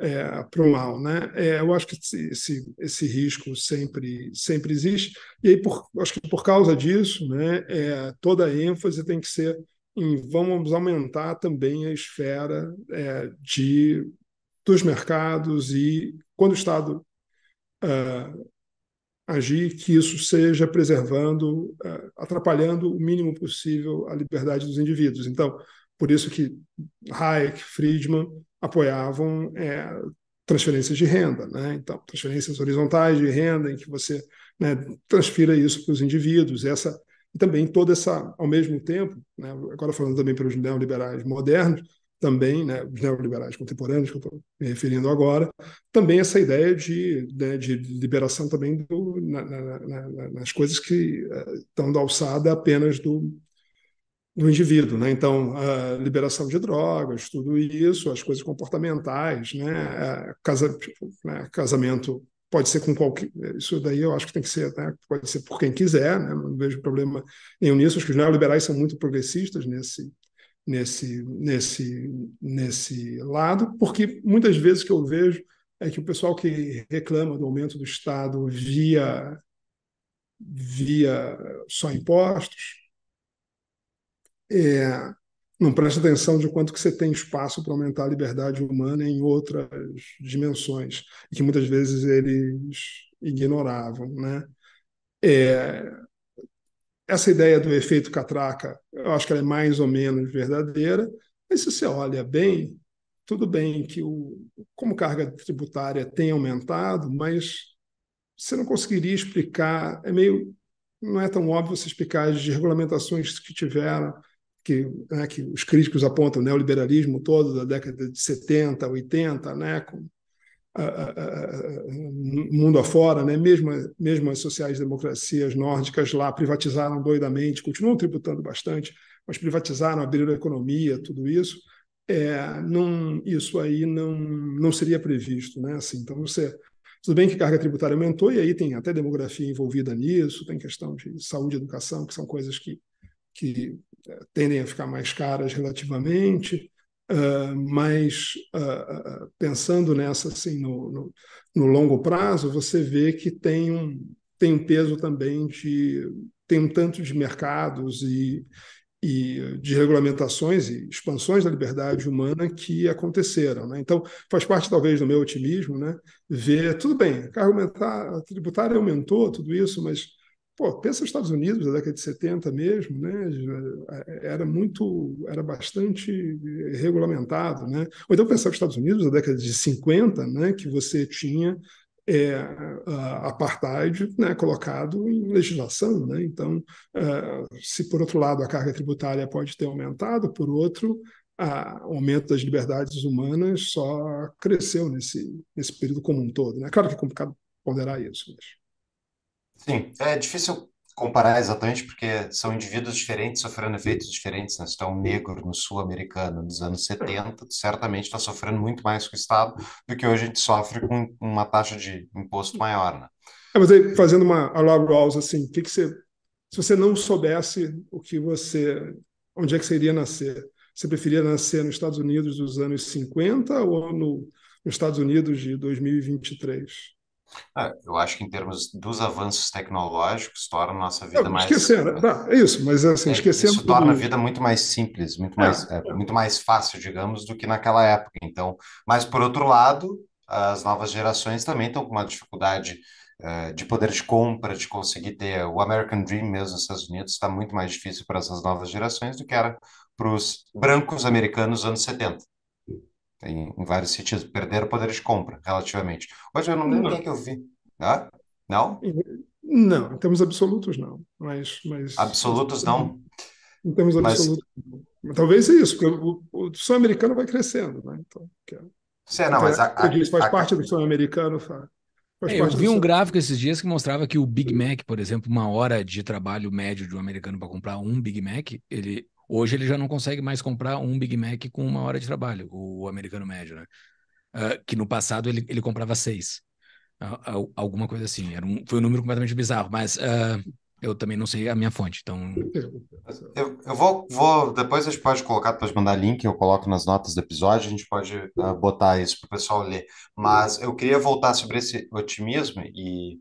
é, mal, né? É, eu acho que esse, esse risco sempre, sempre existe e aí por, acho que por causa disso, né? É, toda a ênfase tem que ser em vamos aumentar também a esfera é, de dos mercados e quando o Estado uh, agir, que isso seja preservando, uh, atrapalhando o mínimo possível a liberdade dos indivíduos. Então, por isso que Hayek, Friedman apoiavam é, transferências de renda, né? Então, transferências horizontais de renda em que você né, transfira isso para os indivíduos. Essa e também toda essa, ao mesmo tempo, né, agora falando também para os neoliberais modernos, também, né, os neoliberais contemporâneos, que eu estou me referindo agora, também essa ideia de, né, de liberação também do, na, na, na, nas coisas que uh, estão da alçada apenas do, do indivíduo. Né? Então, a liberação de drogas, tudo isso, as coisas comportamentais, né? Casa, tipo, né? casamento pode ser com qualquer. Isso daí eu acho que tem que ser, né? pode ser por quem quiser, né? não vejo problema nenhum nisso. Acho que os neoliberais são muito progressistas nesse nesse, nesse, nesse lado, porque muitas vezes que eu vejo é que o pessoal que reclama do aumento do Estado via, via só impostos é, não presta atenção de quanto que você tem espaço para aumentar a liberdade humana em outras dimensões, que muitas vezes eles ignoravam, né? É, essa ideia do efeito catraca, eu acho que ela é mais ou menos verdadeira, mas se você olha bem, tudo bem que o, como carga tributária tem aumentado, mas você não conseguiria explicar, é meio não é tão óbvio você explicar as regulamentações que tiveram, que, né, que os críticos apontam, né, o neoliberalismo todo da década de 70, 80, né, com mundo afora, né? mesmo, mesmo as sociais-democracias nórdicas lá privatizaram doidamente, continuam tributando bastante, mas privatizaram, abriram a economia, tudo isso. É, não, isso aí não, não seria previsto. Né? Assim, então, você. Tudo bem que a carga tributária aumentou, e aí tem até demografia envolvida nisso, tem questão de saúde e educação, que são coisas que, que é, tendem a ficar mais caras relativamente. Uh, ah, mas uh, ah, ah, pensando nessa assim no, no, no, longo prazo, você vê que tem um, tem um peso também de tem um tanto de mercados e, e de regulamentações e expansões da liberdade humana que aconteceram. Né? Então, faz parte talvez do meu otimismo né? ver, tudo bem, a carga tributária aumentou tudo isso, mas Pô, pensa nos Estados Unidos, na década de 70 mesmo, né? É, era muito, era bastante regulamentado, né? Ou então pensar nos Estados Unidos, na década de 50, né? Que você tinha é, apartheid né, colocado em legislação. Né? Então, é, se por outro lado a carga tributária pode ter aumentado, por outro, o aumento das liberdades humanas só cresceu nesse, nesse período como um todo. Né? Claro que é complicado ponderar isso, mas. Sim, é difícil comparar exatamente porque são indivíduos diferentes sofrendo efeitos diferentes, né? Se tu é um negro no sul-americano nos anos 70, certamente está sofrendo muito mais com o Estado do que hoje a gente sofre com uma taxa de imposto maior, né? É, mas aí, fazendo uma a assim, que que você, se você não soubesse o que você, onde é que você iria nascer, você preferia nascer nos Estados Unidos dos anos 50 ou no, nos Estados Unidos de 2023? Ah, eu acho que em termos dos avanços tecnológicos, torna a nossa vida não, mais. Esquecendo, ah, é isso, mas assim, é, esquecendo. Isso torna a vida muito mais simples, muito é. mais, é. É, muito mais fácil, digamos, do que naquela época. Então, mas por outro lado, as novas gerações também estão com uma dificuldade uh, de poder de compra, de conseguir ter o American Dream mesmo nos Estados Unidos, está muito mais difícil para essas novas gerações do que era para os brancos americanos anos 70 em vários sentidos. Perderam poderes poder de compra, relativamente. Hoje eu não lembro não. quem é que eu vi. Hã? Não? Não, em termos absolutos, não. Mas, mas... Absolutos, não? Em termos absolutos, mas... Talvez é isso, porque o, o sonho americano vai crescendo, né? Então, que é... Você, não, mas a, a, faz a... parte do sonho americano, faz. É, eu vi um gráfico esses dias que mostrava que o Big Mac, por exemplo, uma hora de trabalho médio de um americano para comprar um Big Mac, ele Hoje ele já não consegue mais comprar um Big Mac com uma hora de trabalho, o americano médio, né? Uh, que no passado ele, ele comprava seis. Uh, alguma coisa assim. Era um, foi um número completamente bizarro, mas ah, eu também não sei a minha fonte, então... Eu, eu vou, vou... Depois a gente pode colocar, pode mandar link, eu coloco nas notas do episódio, a gente pode botar isso para o pessoal ler. Mas eu queria voltar sobre esse otimismo e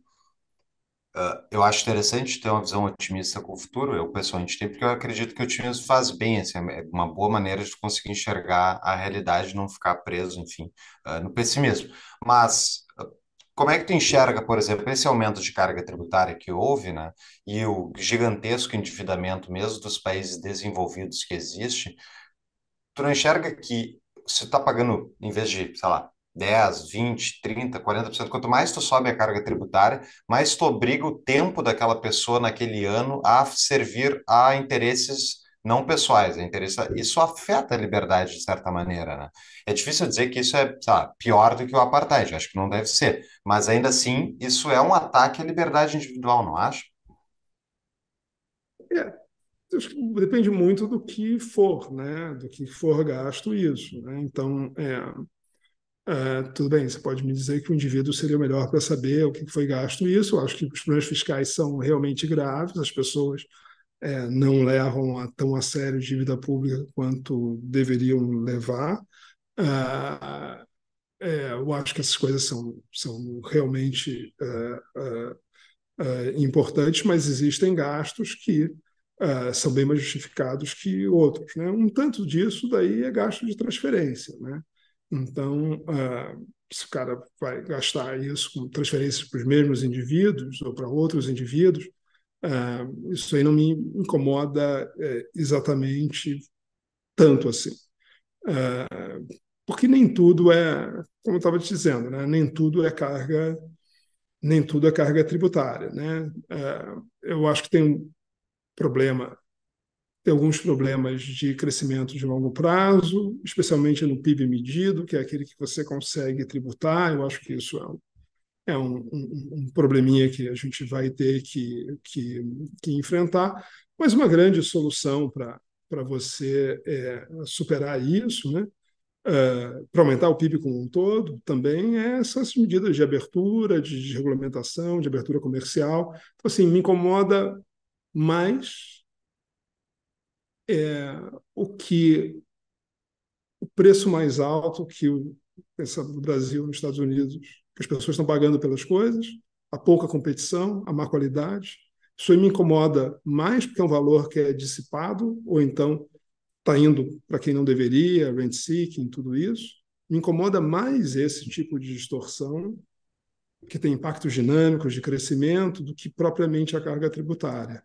eu acho interessante ter uma visão otimista com o futuro, eu pessoalmente tenho, porque eu acredito que o otimismo faz bem, assim, é uma boa maneira de conseguir enxergar a realidade, não ficar preso, enfim, uh, no pessimismo. Mas uh, como é que tu enxerga, por exemplo, esse aumento de carga tributária que houve, né, e o gigantesco endividamento mesmo dos países desenvolvidos que existe, tu não enxerga que se tu tá pagando, em vez de, sei lá, 10, 20, 30, 40%. Quanto mais tu sobe a carga tributária, mais tu obriga o tempo daquela pessoa naquele ano a servir a interesses não pessoais, a interesse, isso afeta a liberdade de certa maneira, né? É difícil dizer que isso é, sabe, pior do que o apartheid, acho que não deve ser, mas ainda assim, isso é um ataque à liberdade individual, não acha? É, acho depende muito do que for, né? Do que for gasto isso, né? Então, é, Uh, tudo bem, você pode me dizer que o indivíduo seria o melhor para saber o que foi gasto nisso. Eu acho que os problemas fiscais são realmente graves, as pessoas é, não levam a, tão a sério dívida pública quanto deveriam levar. Uh, é, eu acho que essas coisas são, são realmente uh, importantes, mas existem gastos que são bem mais justificados que outros. Né? Um tanto disso daí é gasto de transferência. Né? Então, uh, se o cara vai gastar isso com transferências para os mesmos indivíduos ou para outros indivíduos, uh, isso aí não me incomoda uh, exatamente tanto assim. Ah, porque nem tudo é, como eu estava te dizendo, né? nem tudo é carga nem tudo é carga tributária. Né? eu acho que tem um problema tem alguns problemas de crescimento de longo prazo, especialmente no PIB medido, que é aquele que você consegue tributar. Eu acho que isso é um, é um, um probleminha que a gente vai ter que, que, que enfrentar, mas uma grande solução para você é, superar isso, né? Uh, é, para aumentar o PIB como um todo, também é essas medidas de abertura, de, de regulamentação, de abertura comercial. Então, assim, me incomoda mais é, o que o preço mais alto que o pensando no Brasil, nos Estados Unidos, que as pessoas estão pagando pelas coisas, a pouca competição, a má qualidade. Isso me incomoda mais porque é um valor que é dissipado ou então está indo para quem não deveria, rent seeking, tudo isso. Me incomoda mais esse tipo de distorção que tem impactos dinâmicos de crescimento do que propriamente a carga tributária.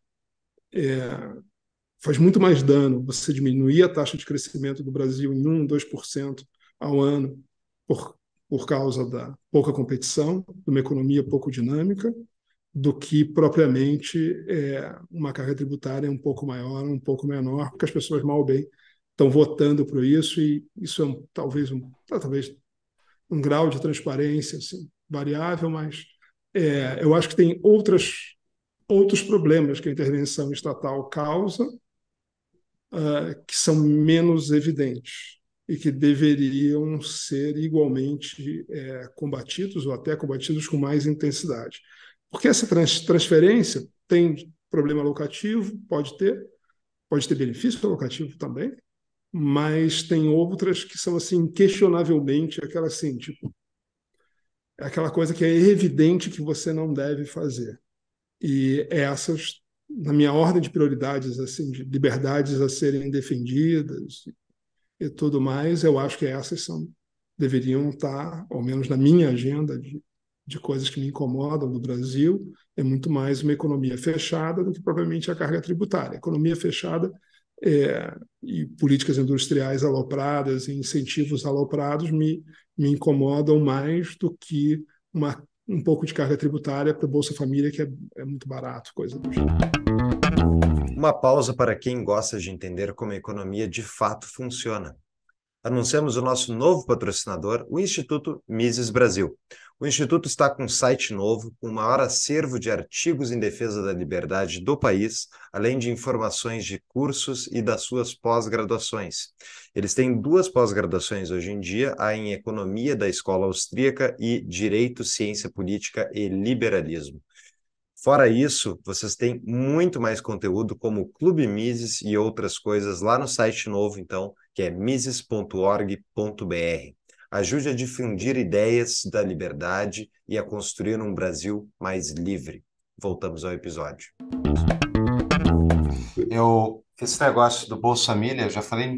É, faz muito mais dano você diminuir a taxa de crescimento do Brasil em 1, 2% ao ano por, por causa da pouca competição, de uma economia pouco dinâmica, do que propriamente é, uma carga tributária um pouco maior, um pouco menor, porque as pessoas mal ou bem estão votando por isso e isso é um, talvez um tá, talvez um grau de transparência assim, variável, mas é, eu acho que tem outras outros problemas que a intervenção estatal causa uh, que são menos evidentes e que deveriam ser igualmente é, combatidos ou até combatidos com mais intensidade. Porque essa trans transferência tem problema locativo, pode ter, pode ter benefício locativo também, mas tem outras que são assim questionavelmente aquela assim, tipo é aquela coisa que é evidente que você não deve fazer. E essas na minha ordem de prioridades, assim, de liberdades a serem defendidas e tudo mais, eu acho que essas são deveriam estar, ao menos na minha agenda de, de coisas que me incomodam no Brasil, é muito mais uma economia fechada do que propriamente a carga tributária. Economia fechada é, e políticas industriais alopradas e incentivos aloprados me, me incomodam mais do que uma um pouco de carga tributária para o Bolsa Família, que é, é, muito barato, coisa do gênero. Tipo. Uma pausa para quem gosta de entender como a economia de fato funciona anunciamos o nosso novo patrocinador, o Instituto Mises Brasil. O Instituto está com um site novo, com o maior acervo de artigos em defesa da liberdade do país, além de informações de cursos e das suas pós-graduações. Eles têm duas pós-graduações hoje em dia, a em Economia da Escola Austríaca e Direito, Ciência Política e Liberalismo. Fora isso, vocês têm muito mais conteúdo como Clube Mises e outras coisas lá no site novo, então que é mises.org.br. Ajude a difundir ideias da liberdade e a construir um Brasil mais livre. Voltamos ao episódio. Eu, esse negócio do Bolsa Família, eu já falei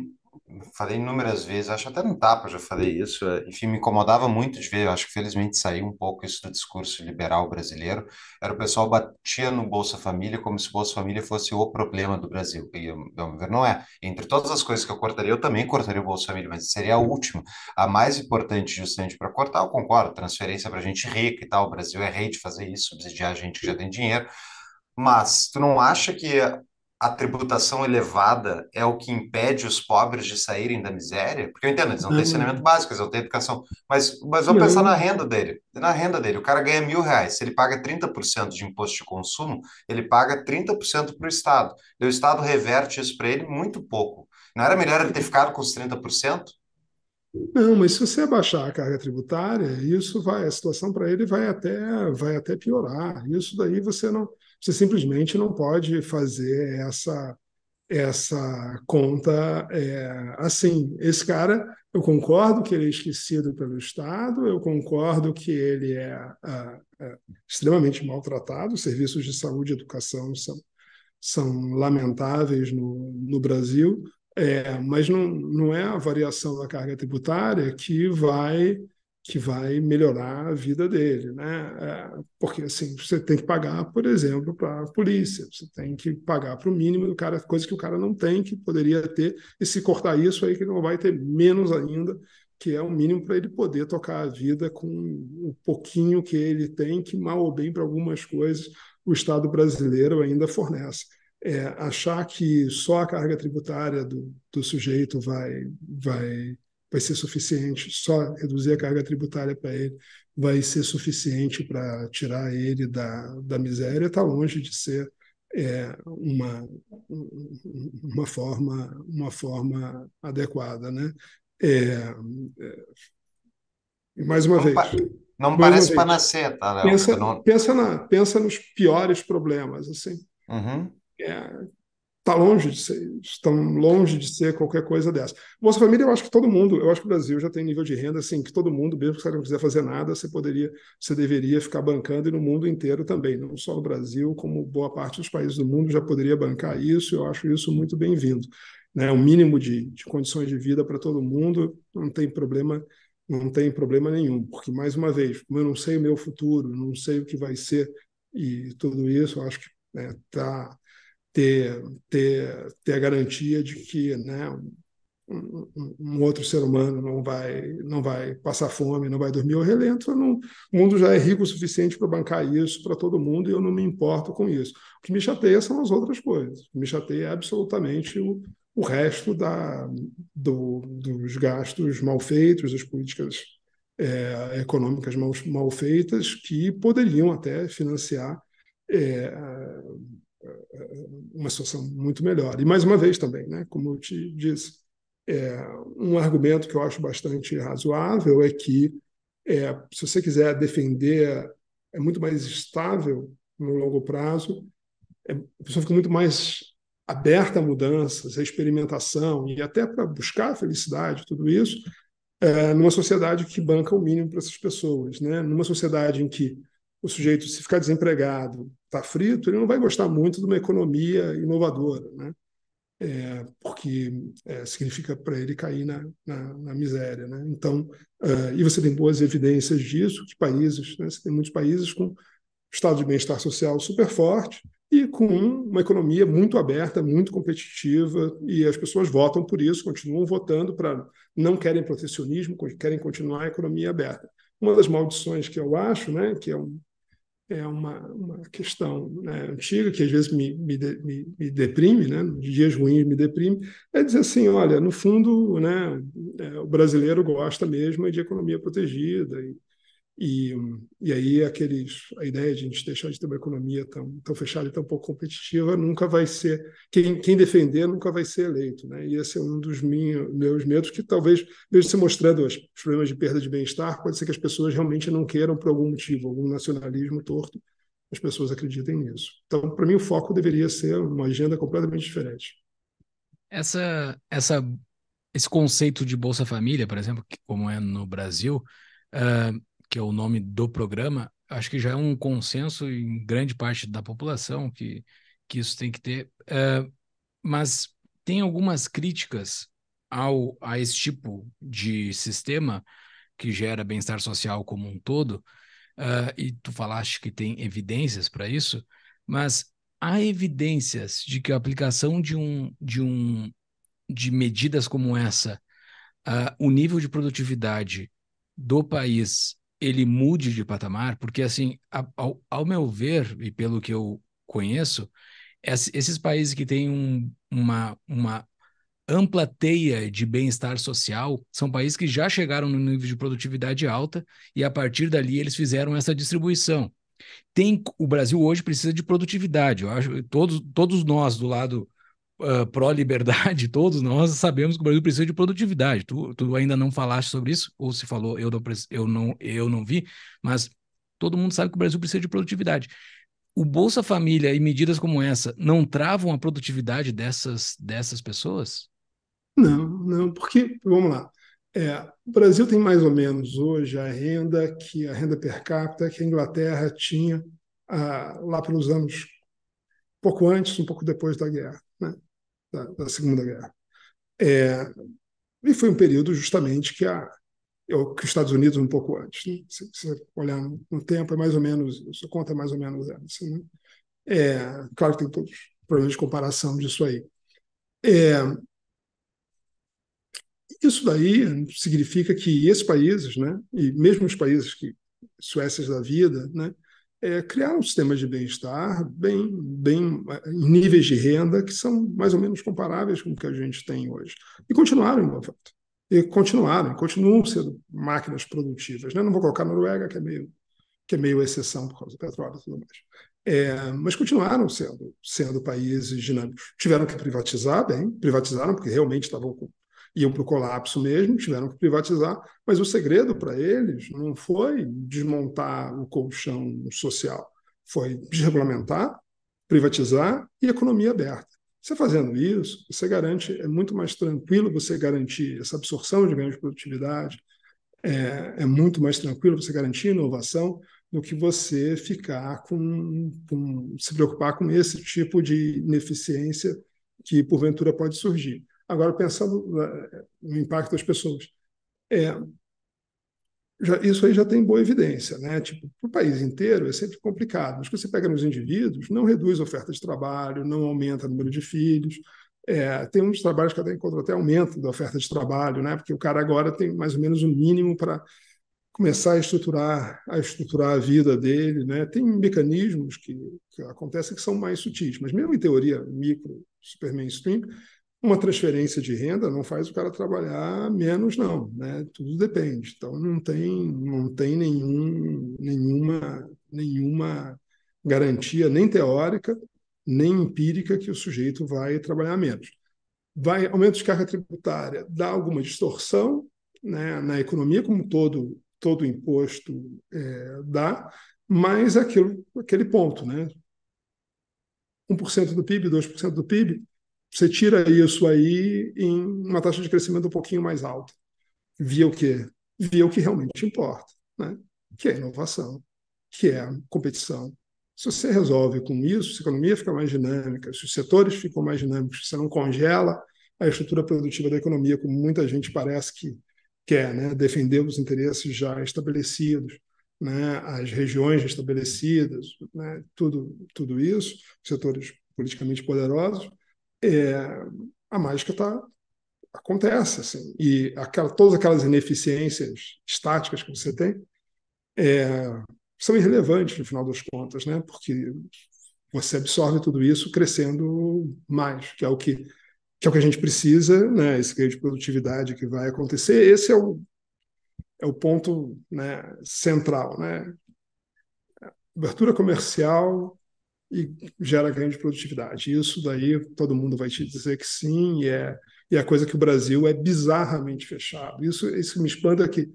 falei inúmeras vezes, acho até no tapa já falei isso, eh, enfim, me incomodava muito de ver, acho que felizmente saiu um pouco isso do discurso liberal brasileiro, era o pessoal batia no Bolsa Família como se Bolsa Família fosse o problema do Brasil, e eh, ao meu ver não é. Entre todas as coisas que eu cortaria, eu também cortaria o Bolsa Família, mas seria a última, a mais importante justamente para cortar, eu concordo, transferência para gente rica e tal, o Brasil é rei de fazer isso, subsidiar a gente que já tem dinheiro, mas tu não acha que a tributação elevada é o que impede os pobres de saírem da miséria? Porque eu entendo, eles não têm uhum. saneamento básico, eles não têm educação. Mas, mas vamos pensar na renda dele. Na renda dele, o cara ganha mil reais. Se ele paga 30% de imposto de consumo, ele paga 30% para o Estado. E o Estado reverte isso para ele muito pouco. Não era melhor ele ter ficado com os 30%? Não, mas se você abaixar a carga tributária, isso vai, a situação para ele vai até, vai até piorar. Isso daí você não você simplesmente não pode fazer essa essa conta é, assim. Esse cara, eu concordo que ele é esquecido pelo Estado, eu concordo que ele é, é, é extremamente maltratado, os serviços de saúde e educação são, são lamentáveis no, no Brasil, é, mas não, não é a variação da carga tributária que vai que vai melhorar a vida dele, né? É, porque assim você tem que pagar, por exemplo, para a polícia, você tem que pagar para o mínimo do cara, coisa que o cara não tem, que poderia ter, e se cortar isso aí que ele não vai ter menos ainda, que é o mínimo para ele poder tocar a vida com o pouquinho que ele tem, que mal ou bem para algumas coisas o Estado brasileiro ainda fornece. É, achar que só a carga tributária do, do sujeito vai vai vai ser suficiente, só reduzir a carga tributária para ele vai ser suficiente para tirar ele da, da miséria, está longe de ser é, uma, uma, forma, uma forma adequada. Né? É, é, mais uma vez. não mais parece panaceia, tá, Pensa, não... pensa, pensa nos piores problemas. assim. Uhum. É, tá longe de ser, estão longe de ser qualquer coisa dessa. Bolsa Família, eu acho que todo mundo, eu acho que o Brasil já tem nível de renda assim que todo mundo, mesmo que você não quiser fazer nada, você poderia, você deveria ficar bancando e no mundo inteiro também, não só no Brasil, como boa parte dos países do mundo já poderia bancar isso. Eu acho isso muito bem-vindo, né? O mínimo de, de condições de vida para todo mundo, não tem problema não tem problema nenhum, porque, mais uma vez, como eu não sei o meu futuro, não sei o que vai ser e tudo isso, eu acho que né, tá, ter, ter, ter a garantia de que né, um, um outro ser humano não vai, não vai passar fome, não vai dormir ao relento. Não, o mundo já é rico o suficiente para bancar isso para todo mundo e eu não me importo com isso. O que me chateia são as outras coisas. O que me chateia é absolutamente o, o resto da, do, dos gastos mal feitos, das políticas é, econômicas mal, mal feitas, que poderiam até financiar é, uma situação muito melhor. E mais uma vez também, né, como eu te disse, é, um argumento que eu acho bastante razoável é que é, se você quiser defender é muito mais estável no longo prazo, é, a pessoa fica muito mais aberta a mudanças, a experimentação e até para buscar a felicidade, tudo isso, é, numa sociedade que banca o mínimo para essas pessoas, né? Numa sociedade em que o sujeito, se ficar desempregado, está frito, ele não vai gostar muito de uma economia inovadora, né? É, porque é, significa para ele cair na, na, na miséria. Né? Então, uh, e você tem boas evidências disso, que países, né? você tem muitos países com estado de bem-estar social super forte e com uma economia muito aberta, muito competitiva, e as pessoas votam por isso, continuam votando para não querem protecionismo, querem continuar a economia aberta. Uma das maldições que eu acho, né, que é um, é uma, uma questão né, antiga, que às vezes me, me, me, me deprime, né, dias ruins me deprime, é dizer assim, olha, no fundo, né, é, o brasileiro gosta mesmo é de economia protegida e, e, e aí aqueles, a ideia de a gente deixar de ter uma economia tão, tão fechada e tão pouco competitiva nunca vai ser, quem, quem defender nunca vai ser eleito. Né? E esse é um dos minho, meus medos que talvez, mesmo se mostrando os problemas de perda de bem-estar, pode ser que as pessoas realmente não queiram por algum motivo, algum nacionalismo torto, as pessoas acreditem nisso. Então, para mim, o foco deveria ser uma agenda completamente diferente. Essa, essa, esse conceito de Bolsa Família, por exemplo, como é no Brasil, uh que é o nome do programa, acho que já é um consenso em grande parte da população que, que isso tem que ter. Uh, mas tem algumas críticas ao, a esse tipo de sistema que gera bem-estar social como um todo, uh, e tu falaste que tem evidências para isso, mas há evidências de que a aplicação de um de um de medidas como essa, uh, o nível de produtividade do país ele mude de patamar, porque assim, ao, ao meu ver e pelo que eu conheço, esses países que têm um, uma, uma ampla teia de bem-estar social são países que já chegaram no nível de produtividade alta e a partir dali eles fizeram essa distribuição. Tem o Brasil hoje precisa de produtividade. Eu acho todos todos nós do lado uh, pró-liberdade, todos nós sabemos que o Brasil precisa de produtividade. Tu, tu ainda não falaste sobre isso, ou se falou, eu não, eu, não, eu não vi, mas todo mundo sabe que o Brasil precisa de produtividade. O Bolsa Família e medidas como essa não travam a produtividade dessas, dessas pessoas? Não, não, porque, vamos lá, é, o Brasil tem mais ou menos hoje a renda que a renda per capita que a Inglaterra tinha ah, lá pelos anos pouco antes, um pouco depois da guerra. Né? da, da Segunda Guerra. É, e foi um período justamente que, a, é que os Estados Unidos um pouco antes. Né? Se você olhar no, no tempo, é mais ou menos isso, conta mais ou menos essa. Assim, né? É, claro que tem todos os problemas de comparação disso aí. É, isso daí significa que esses países, né, e mesmo os países que Suécias da vida, né, é, criar um sistema de bem-estar bem, bem em níveis de renda que são mais ou menos comparáveis com o que a gente tem hoje. E continuaram inovando. E continuaram, continuam sendo máquinas produtivas. Né? Não vou colocar a Noruega, que é meio, que é meio exceção por causa do petróleo e tudo mais. É, mas continuaram sendo, sendo países dinâmicos. Tiveram que privatizar, bem, privatizaram, porque realmente estavam com iam para o colapso mesmo, tiveram que privatizar, mas o segredo para eles não foi desmontar o colchão social, foi desregulamentar, privatizar e economia aberta. Você fazendo isso, você garante, é muito mais tranquilo você garantir essa absorção de ganhos de produtividade, é, é muito mais tranquilo você garantir inovação do que você ficar com, com se preocupar com esse tipo de ineficiência que porventura pode surgir. Agora, pensando né, no impacto das pessoas, é, já, isso aí já tem boa evidência, né? Tipo, para o país inteiro é sempre complicado, mas quando você pega nos indivíduos, não reduz a oferta de trabalho, não aumenta o número de filhos. É, tem uns trabalhos que até encontram até aumento da oferta de trabalho, né? Porque o cara agora tem mais ou menos o um mínimo para começar a estruturar a estruturar a vida dele, né? Tem mecanismos que, que acontecem que são mais sutis, mas mesmo em teoria micro, super mainstream, uma transferência de renda não faz o cara trabalhar menos, não. Né? Tudo depende. Então, não tem, não tem nenhum, nenhuma, nenhuma garantia, nem teórica, nem empírica, que o sujeito vai trabalhar menos. Vai, aumento de carga tributária dá alguma distorção né, na economia, como todo, todo imposto é, dá, mas aquilo, aquele ponto, né? 1% do PIB, 2% do PIB, você tira isso aí em uma taxa de crescimento um pouquinho mais alta. Via o quê? Via o que realmente importa, né? que é inovação, que é competição. Se você resolve com isso, se a economia fica mais dinâmica, se os setores ficam mais dinâmicos, você não congela a estrutura produtiva da economia, como muita gente parece que quer, né? defender os interesses já estabelecidos, né? as regiões já estabelecidas, né? tudo, tudo isso, setores politicamente poderosos, é, a mágica tá, acontece. Assim, e aquela, todas aquelas ineficiências estáticas que você tem é, são irrelevantes no final das contas, né? porque você absorve tudo isso crescendo mais, que é o que, que, é o que a gente precisa, né? esse ganho de produtividade que vai acontecer. Esse é o, é o ponto né, central. Né? Abertura comercial e gera grande produtividade. Isso daí todo mundo vai te dizer que sim, e é, e a é coisa que o Brasil é bizarramente fechado. Isso, isso me espanta que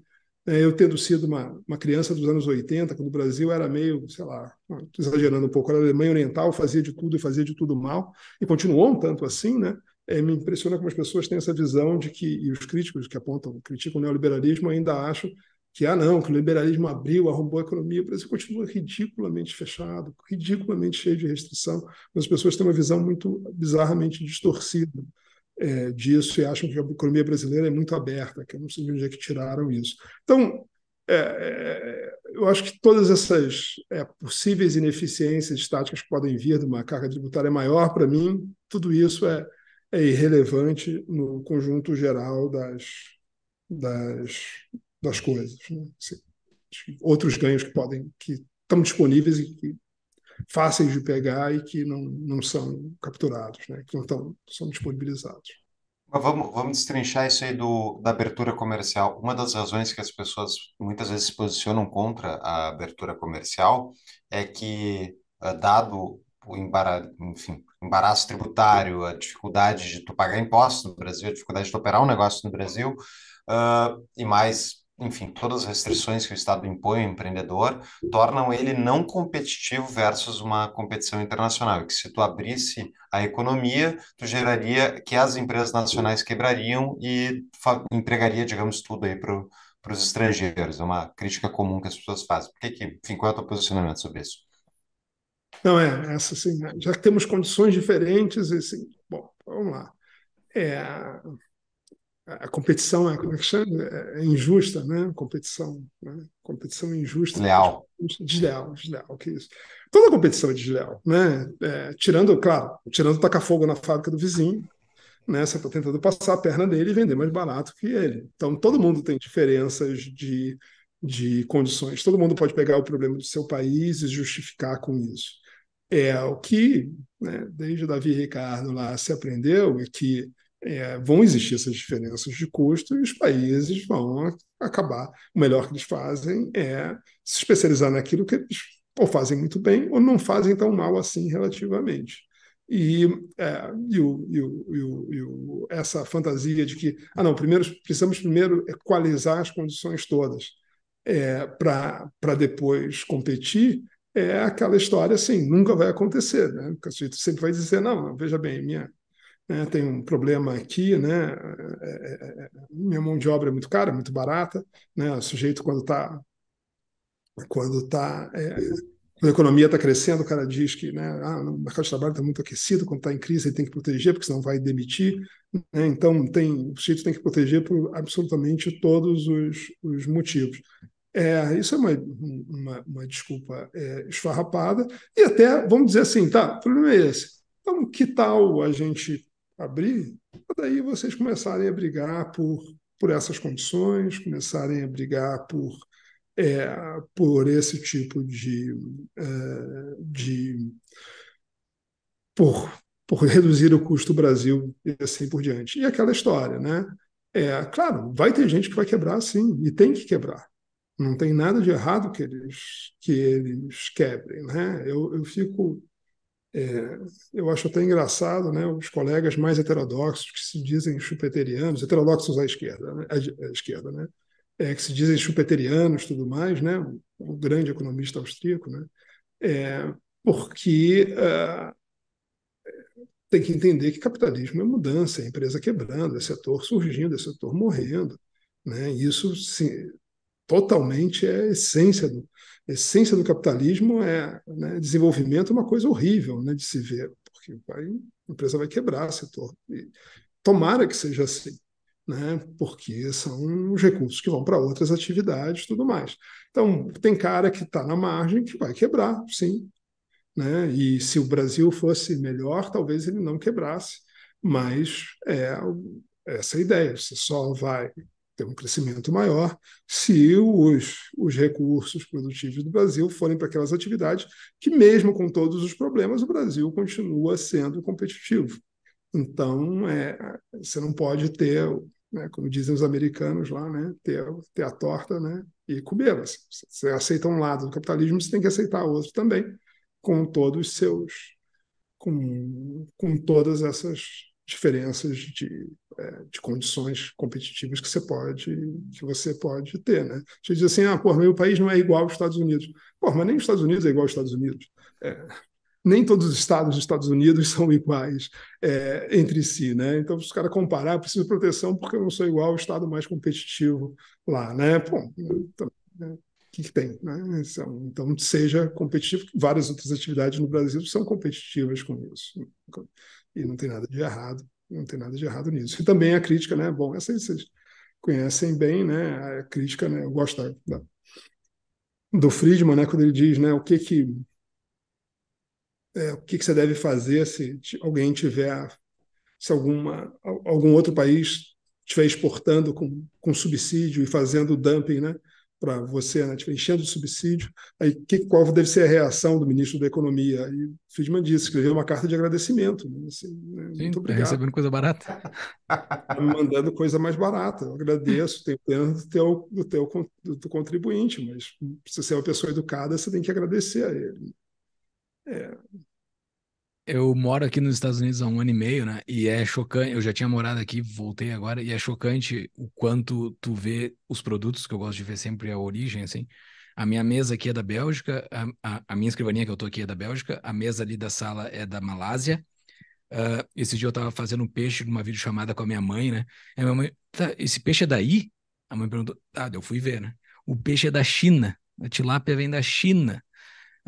né, eu tendo sido uma, uma criança dos anos 80, quando o Brasil era meio, sei lá, exagerando um pouco, era Alemanha Oriental, fazia de tudo e fazia de tudo mal, e continuou um tanto assim, né? É, me impressiona como as pessoas têm essa visão de que, e os críticos que apontam, criticam o neoliberalismo, ainda acham que, ah, não, que o liberalismo abriu, arrombou a economia, o Brasil continua ridiculamente fechado, ridiculamente cheio de restrição, mas as pessoas têm uma visão muito bizarramente distorcida é, disso e acham que a economia brasileira é muito aberta, que eu não sei de onde é que tiraram isso. Então, é, é, eu acho que todas essas é, possíveis ineficiências estáticas que podem vir de uma carga tributária maior, para mim, tudo isso é, é irrelevante no conjunto geral das, das, das coisas. Né? Assim, outros ganhos que podem, que estão disponíveis e que fáceis de pegar e que não, não são capturados, né? que não estão são disponibilizados. vamos, vamos destrinchar isso aí do, da abertura comercial. Uma das razões que as pessoas muitas vezes se posicionam contra a abertura comercial é que, ah, dado o embara, enfim, embaraço tributário, a dificuldade de tu pagar impostos no Brasil, a dificuldade de tu operar um negócio no Brasil, uh, e mais enfim, todas as restrições que o Estado impõe ao empreendedor tornam ele não competitivo versus uma competição internacional. que se tu abrisse a economia, tu geraria que as empresas nacionais quebrariam e empregaria, digamos, tudo aí para os estrangeiros. É uma crítica comum que as pessoas fazem. Por que, que enfim, qual é o teu posicionamento sobre isso? Não, é, essa sim. Né? Já que temos condições diferentes, e Bom, vamos lá. É, a competição é, como é que chama? É, é injusta, né? Competição, né? competição injusta. Leal. Desleal, desleal, que isso. Toda competição é desleal, né? É, tirando, claro, tirando tacar fogo na fábrica do vizinho, né? Você está tentando passar a perna dele e vender mais barato que ele. Então, todo mundo tem diferenças de, de condições. Todo mundo pode pegar o problema do seu país e justificar com isso. É o que, né, desde o Davi Ricardo lá, se aprendeu e é que é, vão existir essas diferenças de custo e os países vão acabar. O melhor que eles fazem é se especializar naquilo que eles ou fazem muito bem ou não fazem tão mal assim relativamente. E, é, e, o, e, o, e o, essa fantasia de que, ah, não, primeiro, precisamos primeiro equalizar as condições todas é, para depois competir, é aquela história assim, nunca vai acontecer. Né? O sujeito sempre vai dizer, não veja bem, minha, é, tem um problema aqui, né? É, é, minha mão de obra é muito cara, muito barata, né? O sujeito quando está quando tá, a economia está crescendo, o cara diz que né, ah, o mercado de trabalho está muito aquecido, quando está em crise ele tem que proteger, porque senão vai demitir. Né? Então, tem, o sujeito tem que proteger por absolutamente todos os, os motivos. É, isso é uma, uma, uma desculpa é, esfarrapada, e até, vamos dizer assim, tá, o problema é esse. Então, que tal a gente abrir, daí vocês começarem a brigar por, por essas condições, começarem a brigar por, é, por esse tipo de, é, de por, por reduzir o custo do Brasil e assim por diante. E aquela história, né? É, claro, vai ter gente que vai quebrar, sim, e tem que quebrar. Não tem nada de errado que eles, que eles quebrem. Né? Eu, eu fico é, eu acho até engraçado né, os colegas mais heterodoxos que se dizem chupeterianos, heterodoxos à esquerda, né, à esquerda né, é, que se dizem chupeterianos tudo mais, né, um, grande economista austríaco, né, é, porque é, tem que entender que capitalismo é mudança, é empresa quebrando, é setor surgindo, é setor morrendo. Né, isso se, totalmente é a essência do, a essência do capitalismo é né, desenvolvimento é uma coisa horrível né, de se ver, porque vai, a empresa vai quebrar setor. E tomara que seja assim, né, porque são os recursos que vão para outras atividades e tudo mais. Então, tem cara que está na margem que vai quebrar, sim. Né? E se o Brasil fosse melhor, talvez ele não quebrasse. Mas é, é essa ideia: você só vai ter um crescimento maior se os, os recursos produtivos do Brasil forem para aquelas atividades que, mesmo com todos os problemas, o Brasil continua sendo competitivo. Então, é, você não pode ter, né, como dizem os americanos lá, né, ter, ter a torta né, e comer. Você, você aceita um lado do capitalismo, você tem que aceitar o outro também, com todos os seus. Com, com todas essas diferenças de, é, de condições competitivas que você pode que você pode ter, né? Você diz assim, ah, porra, meu país não é igual aos Estados Unidos. Pô, mas nem os Estados Unidos é igual aos Estados Unidos. É, nem todos os estados dos Estados Unidos são iguais é, entre si, né? Então, se os caras comparar, preciso de proteção porque eu não sou igual ao estado mais competitivo lá, né? pô então, né, que, que tem. Né? Então, então, seja competitivo, várias outras atividades no Brasil são competitivas com isso. E não tem nada de errado, não tem nada de errado nisso. E também a crítica, né? Bom, essa aí vocês conhecem bem, né? A crítica, né? Eu gosto da, do Friedman, né? Quando ele diz, né? O que que é, o que, que você deve fazer se alguém tiver se alguma algum outro país estiver exportando com, com subsídio e fazendo dumping, né? para você, né? Tipo, enchendo de subsídio. Aí, que, qual deve ser a reação do ministro da Economia? Aí, Friedman disse, escreveu uma carta de agradecimento. Né? Assim, né? Sim, Muito tá obrigado. Tá recebendo coisa barata? Tá me mandando coisa mais barata. Eu agradeço, tenho pena do teu, do teu do contribuinte, mas se você é uma pessoa educada, você tem que agradecer a ele. É, eu moro aqui nos Estados Unidos há um ano e meio, né? E é chocante. Eu já tinha morado aqui, voltei agora, e é chocante o quanto tu vê os produtos, que eu gosto de ver sempre a origem, assim. A minha mesa aqui é da Bélgica, a, a, a minha escrivaninha que eu tô aqui é da Bélgica, a mesa ali da sala é da Malásia. Uh, esse dia eu tava fazendo um peixe numa videochamada com a minha mãe, né? E a minha mãe, tá, esse peixe é daí? A mãe perguntou, ah, eu fui ver, né? O peixe é da China, a tilápia vem da China.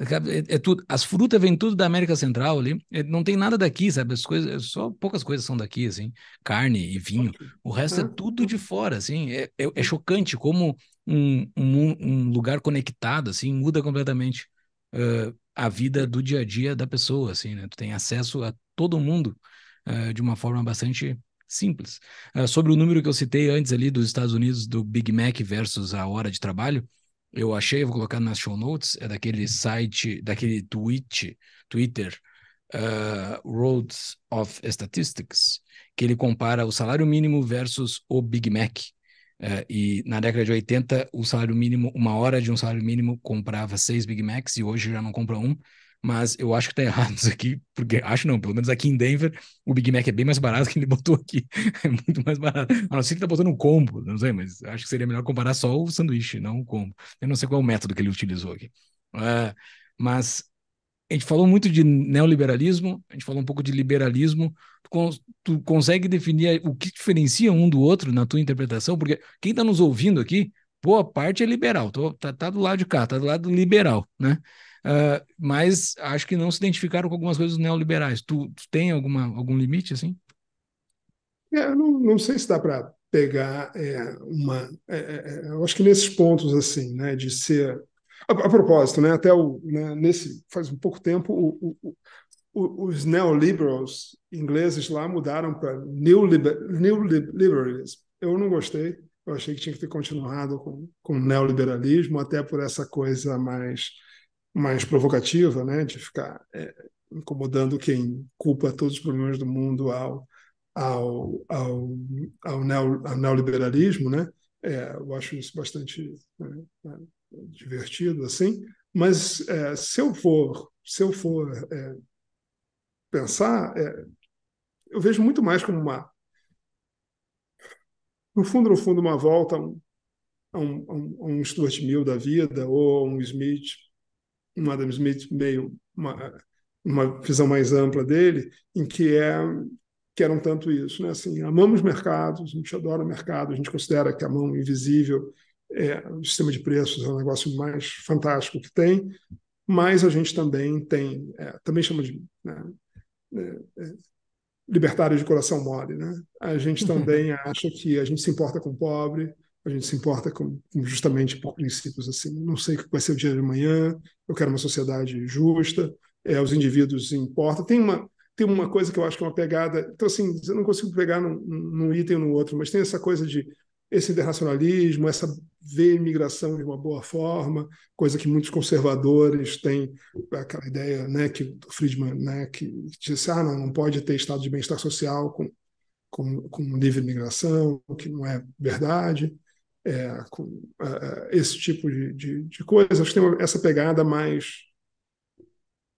É, é, tudo. As frutas vêm tudo da América Central ali. É, não tem nada daqui, sabe? As coisas, é só poucas coisas são daqui, assim. Carne e vinho. O resto é tudo de fora, assim. É, é, é uhum. chocante como um, um, um, lugar conectado, assim, muda completamente uh, a vida do dia a dia da pessoa, assim, né? Tu tem acesso a todo mundo uh, de uma forma bastante simples. Uh, sobre o número que eu citei antes ali dos Estados Unidos do Big Mac versus a hora de trabalho, eu achei, vou colocar nas show notes, é daquele site, daquele tweet, Twitter, uh, Roads of Statistics, que ele compara o salário mínimo versus o Big Mac. Uh, e na década de 80, o salário mínimo, uma hora de um salário mínimo comprava seis Big Macs e hoje já não compra um mas eu acho que tá errado isso aqui, porque acho não, pelo menos aqui em Denver, o Big Mac é bem mais barato que ele botou aqui, é muito mais barato. A não ser que tá botando um combo, não sei, mas acho que seria melhor comparar só o sanduíche, não o combo. Eu não sei qual é o método que ele utilizou aqui. Uh, mas a gente falou muito de neoliberalismo, a gente falou um pouco de liberalismo. Tu, tu consegue definir o que diferencia um do outro na tua interpretação? Porque quem está nos ouvindo aqui, boa parte é liberal, tô, tá, tá do lado de cá, tá do lado liberal, né? Ah, mas acho que não se identificaram com algumas coisas neoliberais. Tu, tu tem alguma, algum limite, assim? É, eu não, não sei se dá para pegar é, uma... É, é, é, eu acho que nesses pontos, assim, né, de ser... A, a propósito, né, até o, né, nesse, faz um pouco tempo, o, o, o, os neoliberals ingleses lá mudaram para new, liber, new liberalism. Eu não gostei, eu achei que tinha que ter continuado com, com neoliberalismo, até por essa coisa mais mais provocativa, né, de ficar é, incomodando quem culpa todos os problemas do mundo ao, ao, ao, ao, neo, ao neoliberalismo, né? É, eu acho isso bastante né, é, divertido, assim. Mas é, se eu for, se eu for é, pensar, é, eu vejo muito mais como uma, no fundo, no fundo, uma volta a um, a um, a um Stuart Mill da vida ou a um Smith um Adam Smith meio uma, uma visão mais ampla dele, em que é que eram tanto isso, né? Assim, amamos mercados, a gente adora mercado, a gente considera que a mão invisível é, o sistema de preços é o um negócio mais fantástico que tem, mas a gente também tem, é, também chama de né, é, é libertário de coração mole, né? A gente também acha que a gente se importa com o pobre, a gente se importa com, justamente por princípios assim. Não sei o que vai ser o dia de amanhã, eu quero uma sociedade justa, é, os indivíduos importam. Tem uma, tem uma coisa que eu acho que é uma pegada. Então, assim, eu não consigo pegar num, num item ou no outro, mas tem essa coisa de esse internacionalismo, essa ver a imigração de uma boa forma, coisa que muitos conservadores têm aquela ideia, né, que o Friedman, né, que disse, ah, não, não pode ter estado de bem-estar social com, com, com livre imigração, que não é verdade é, com uh, esse tipo de, de, de coisa. Acho que tem essa pegada mais,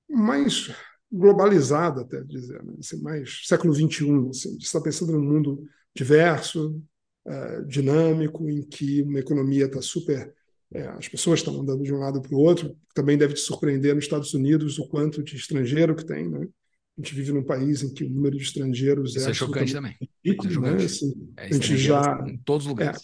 mais globalizada, até dizer, né? assim, mais século XXI, assim, de está pensando num mundo diverso, uh, dinâmico, em que uma economia está super. É, as pessoas estão andando de um lado para o outro. Também deve te surpreender nos Estados Unidos o quanto de estrangeiro que tem, né? A gente vive num país em que o número de estrangeiros Isso é, é chocante também. Ridículo, é né? chocante. Né? Assim, é a gente já em todos os lugares.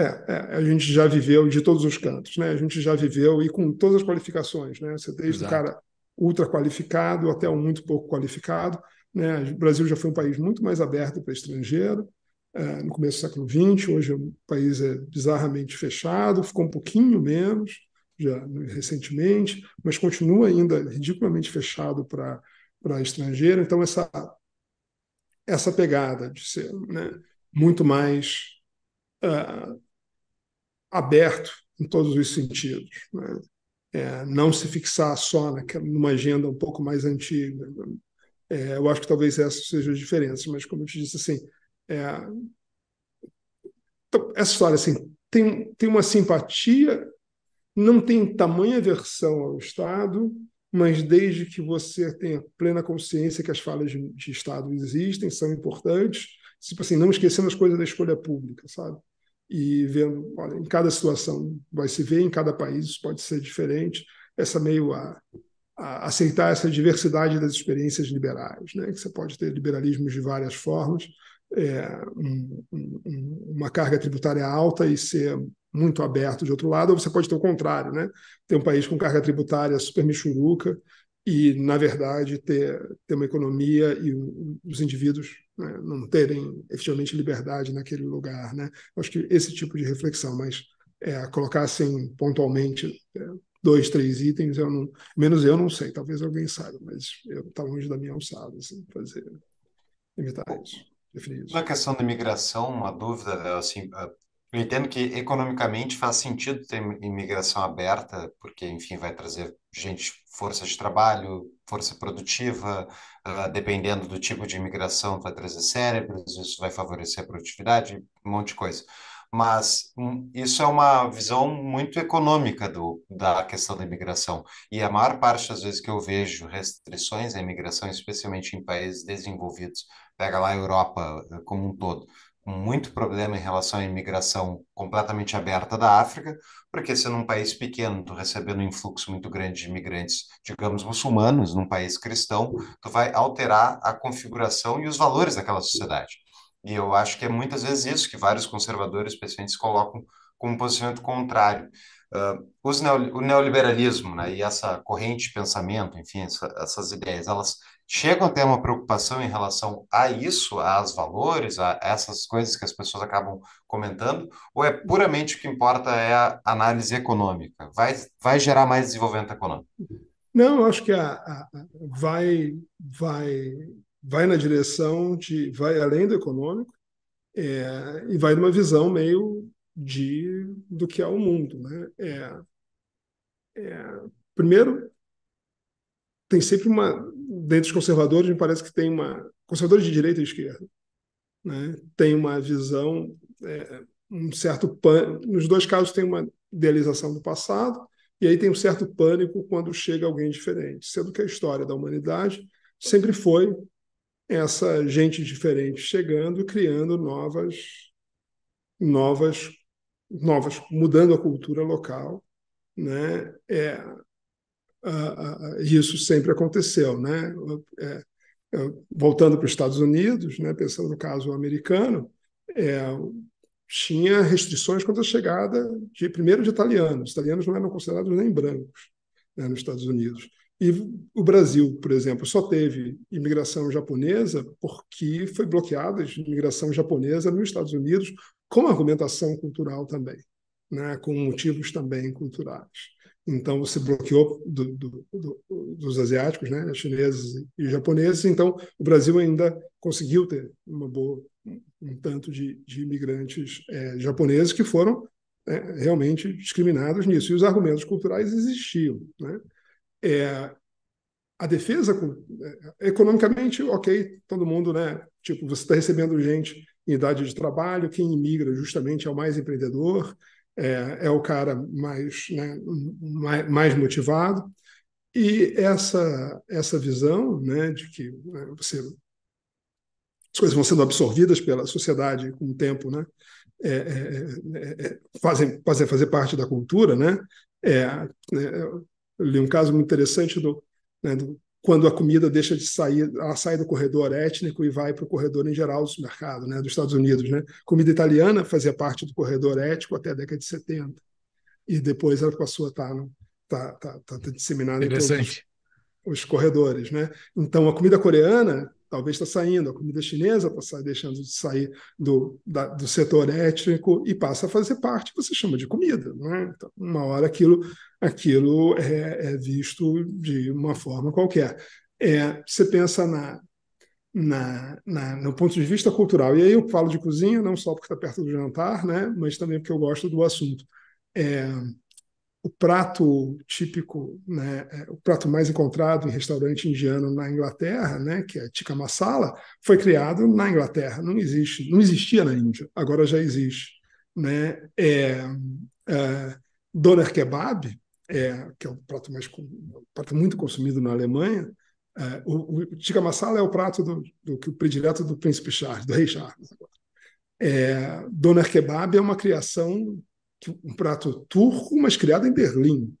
É, é, a gente já viveu de todos os cantos, né? A gente já viveu e com todas as qualificações, né? Você desde Exato. o cara ultra qualificado até o muito pouco qualificado, né? O Brasil já foi um país muito mais aberto para estrangeiro é, no começo do século XX. Hoje o é país é bizarramente fechado, ficou um pouquinho menos já recentemente, mas continua ainda ridiculamente fechado para para estrangeiro. Então essa essa pegada de ser né, muito mais uh, aberto em todos os sentidos. Né? É, não se fixar só naquela, numa agenda um pouco mais antiga. Né? É, eu acho que talvez essas sejam as diferenças, mas como eu te disse, assim, é, essa história assim, tem, tem uma simpatia, não tem tamanha aversão ao Estado, mas desde que você tenha plena consciência que as falhas de, de Estado existem, são importantes, tipo assim, não esquecendo as coisas da escolha pública, sabe? e vendo, olha, em cada situação vai se ver, em cada país pode ser diferente, essa meio a, a aceitar essa diversidade das experiências liberais, né? que você pode ter liberalismos de várias formas, é, um, um, uma carga tributária alta e ser muito aberto de outro lado, ou você pode ter o contrário, né? ter um país com carga tributária super michuruca, e, na verdade, ter, ter uma economia e os indivíduos né, não terem efetivamente liberdade naquele lugar. Né? Acho que esse tipo de reflexão, mas é, colocassem pontualmente é, dois, três itens, eu não, menos eu não sei, talvez alguém saiba, mas eu longe da minha alçada, assim, fazer, evitar isso. Na questão da imigração, uma dúvida, assim, é, eu entendo que economicamente faz sentido ter imigração aberta, porque, enfim, vai trazer gente, força de trabalho, força produtiva, uh, dependendo do tipo de imigração, vai trazer cérebros, isso vai favorecer a produtividade, um monte de coisa. Mas um, isso é uma visão muito econômica do, da questão da imigração. E a maior parte das vezes que eu vejo restrições à imigração, especialmente em países desenvolvidos, pega lá a Europa ah, como um todo, muito problema em relação à imigração completamente aberta da África, porque sendo um país pequeno, tu recebendo um influxo muito grande de imigrantes, digamos, muçulmanos, num país cristão, tu vai alterar a configuração e os valores daquela sociedade. E eu acho que é muitas vezes isso que vários conservadores, especialmente, colocam como um posicionamento contrário. Uh, ah, neo, o neoliberalismo né, e essa corrente de pensamento, enfim, essa, essas ideias, elas chegam a ter uma preocupação em relação a isso, aos valores, a essas coisas que as pessoas acabam comentando, ou é uhum. puramente o que importa é a análise econômica? Vai, vai gerar mais desenvolvimento econômico? Não, acho que a, a, vai, vai, vai na direção de. vai além do econômico é, e vai numa visão meio de do que é o mundo. Né? É, é, primeiro, tem sempre uma dentre os conservadores, me parece que tem uma. Conservadores de direita e esquerda, né? tem uma visão, é, um certo pânico. Nos dois casos, tem uma idealização do passado, e aí tem um certo pânico quando chega alguém diferente, sendo que a história da humanidade sempre foi essa gente diferente chegando e criando novas novas novas mudando a cultura local né é, ah, ah, ah, isso sempre aconteceu. Né? É, é, voltando para os Estados Unidos, né, pensando no caso americano, é, tinha restrições quanto à chegada de primeiro de italianos. Os italianos não eram considerados nem brancos né, nos Estados Unidos. E o Brasil, por exemplo, só teve imigração japonesa porque foi bloqueada a imigração japonesa nos Estados Unidos com argumentação cultural também, né, com motivos também culturais. Então, você bloqueou do, do, do, dos asiáticos, né, né, chineses e japoneses. Então, o Brasil ainda conseguiu ter uma boa, um tanto de, de imigrantes é, japoneses que foram é, realmente discriminados nisso. E os argumentos culturais existiam. Né? É, a defesa, é, economicamente, ok, todo mundo, né? Tipo, você está recebendo gente em idade de trabalho, quem imigra justamente é o mais empreendedor, é, é o cara mais, né, mais, mais motivado. E essa, essa visão né, de que né, você, as coisas vão sendo absorvidas pela sociedade com o tempo, né, é, é, é, é fazem, fazem fazer parte da cultura. Né, é, né, eu li um caso muito interessante do, né, do quando a comida deixa de sair, ela sai do corredor étnico e vai para o corredor em geral do mercado, né, dos Estados Unidos. Né? Comida italiana fazia parte do corredor étnico até a década de 70. E depois ela passou a estar tá, tá, tá, tá, disseminada em todos os, os corredores. Né? Então, a comida coreana talvez está saindo, a comida chinesa está deixando de sair do, da, do setor étnico e passa a fazer parte, você chama de comida. Né? Então, uma hora aquilo, aquilo é, é visto de uma forma qualquer. É, você pensa na, na, na, no ponto de vista cultural, e aí eu falo de cozinha não só porque está perto do jantar, né? mas também porque eu gosto do assunto. É, o prato típico, né, é, o prato mais encontrado em restaurante indiano na Inglaterra, né, que é tikka masala, foi criado na Inglaterra. Não existe, não existia na Índia. Agora já existe, né? É, é, doner kebab, é, que é o prato mais prato muito consumido na Alemanha. É, o, o tikka masala é o prato do, do, do predileto do príncipe Charles, do rei Charles. É, doner kebab é uma criação um prato turco, mas criado em Berlim.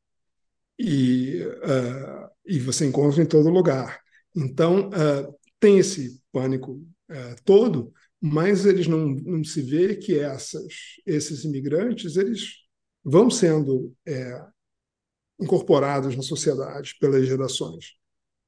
E, uh, e você encontra em todo lugar. Então, uh, tem esse pânico uh, todo, mas eles não, não se vê que essas, esses imigrantes eles vão sendo é, incorporados na sociedade pelas gerações.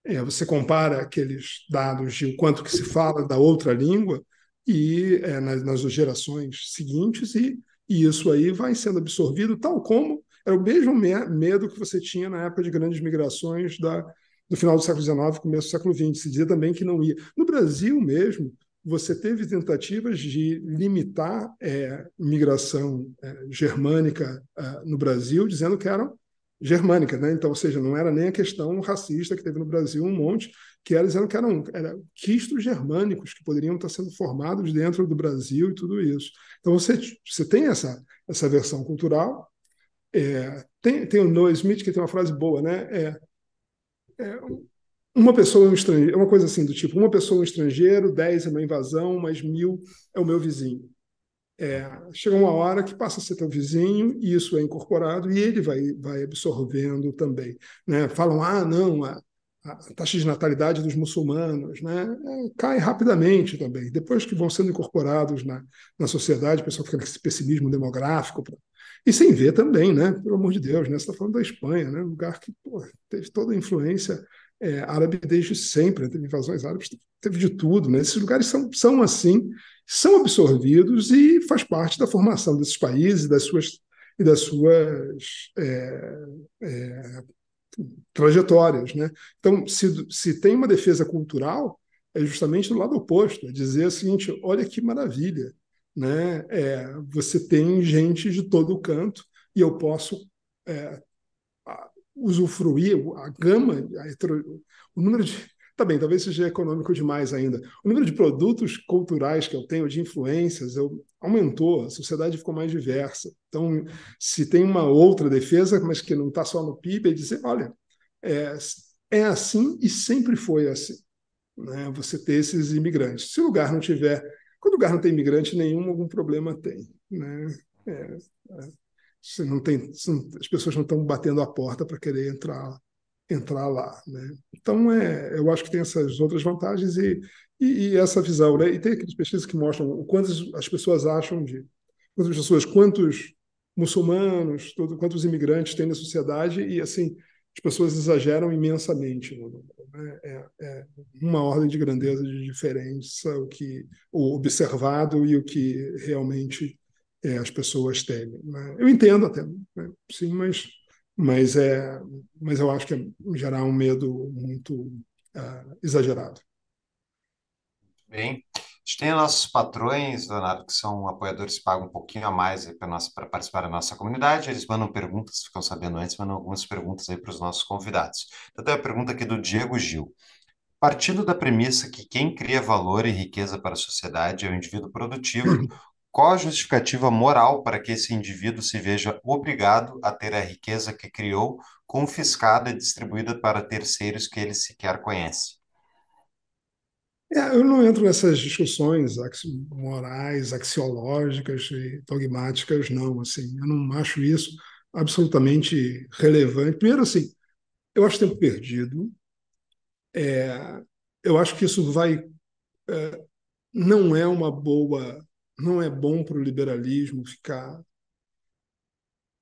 É, você compara aqueles dados de o quanto que se fala da outra língua e é, nas, nas gerações seguintes e e isso aí vai sendo absorvido, tal como era o mesmo medo que você tinha na época de grandes migrações da, do final do século XIX, começo do século XX. Se dizia também que não ia. No Brasil mesmo, você teve tentativas de limitar é, migração é, germânica é, no Brasil, dizendo que eram germânicas, né? Então, ou seja, não era nem a questão racista que teve no Brasil um monte, que eles eram, que eram, eram quistos germânicos que poderiam estar sendo formados dentro do Brasil e tudo isso. Então você, você tem essa, essa versão cultural. É, tem, tem o Noah Smith que tem uma frase boa, né? É, é, uma pessoa é um estrangeiro, é uma coisa assim do tipo, uma pessoa é um estrangeiro, dez é uma invasão, mas mil é o meu vizinho. É, chega uma hora que passa a ser teu vizinho e isso é incorporado e ele vai, vai absorvendo também. Né? Falam, ah, não, a taxa de natalidade dos muçulmanos né, é, cai rapidamente também. Depois que vão sendo incorporados na, na sociedade, o pessoal fica nesse pessimismo demográfico. Pra... E sem ver também, né, pelo amor de Deus, né, você está falando da Espanha, né, um lugar que pô, teve toda a influência é, árabe desde sempre, né, teve invasões árabes, teve de tudo. Né, esses lugares são, são assim, são absorvidos e faz parte da formação desses países, das suas e das suas é, é, trajetórias. Né? Então, se, se tem uma defesa cultural, é justamente do lado oposto, é dizer o seguinte, olha que maravilha, né? É, você tem gente de todo canto e eu posso é, usufruir a gama, a hetero, o número de Tá bem, talvez seja econômico demais ainda. O número de produtos culturais que eu tenho, de influências, eu, aumentou, a sociedade ficou mais diversa. Então, se tem uma outra defesa, mas que não está só no PIB, é dizer: olha, é, é assim e sempre foi assim. Né? Você ter esses imigrantes. Se o lugar não tiver. Quando o lugar não tem imigrante nenhum, algum problema tem. Né? É, é, se não tem, se não, as pessoas não estão batendo a porta para querer entrar entrar lá. Né? Então, é, eu acho que tem essas outras vantagens e, e, e, essa visão. Né? E tem aqueles pesquisas que mostram o quantas as pessoas acham de. Quantas pessoas, quantos muçulmanos, todo, quantos imigrantes tem na sociedade, e assim, as pessoas exageram imensamente. Né? É, é, é uma ordem de grandeza de diferença o que o observado e o que realmente é, as pessoas têm. Né? Eu entendo até, né? sim, mas mas é, mas eu acho que é gerar um medo muito uh, exagerado. Bem, a gente tem nossos patrões, Leonardo, que são apoiadores que pagam um pouquinho a mais para participar da nossa comunidade. Eles mandam perguntas, ficam sabendo antes, mandam algumas perguntas aí para os nossos convidados. Então, tem a pergunta aqui do Diego Gil. Partindo da premissa que quem cria valor e riqueza para a sociedade é o indivíduo produtivo, Qual a justificativa moral para que esse indivíduo se veja obrigado a ter a riqueza que criou confiscada e distribuída para terceiros que ele sequer conhece? É, eu não entro nessas discussões morais, axiológicas e dogmáticas, não. Assim, eu não acho isso absolutamente relevante. Primeiro, assim, eu acho tempo perdido. É, eu acho que isso vai. É, não é uma boa não é bom para o liberalismo ficar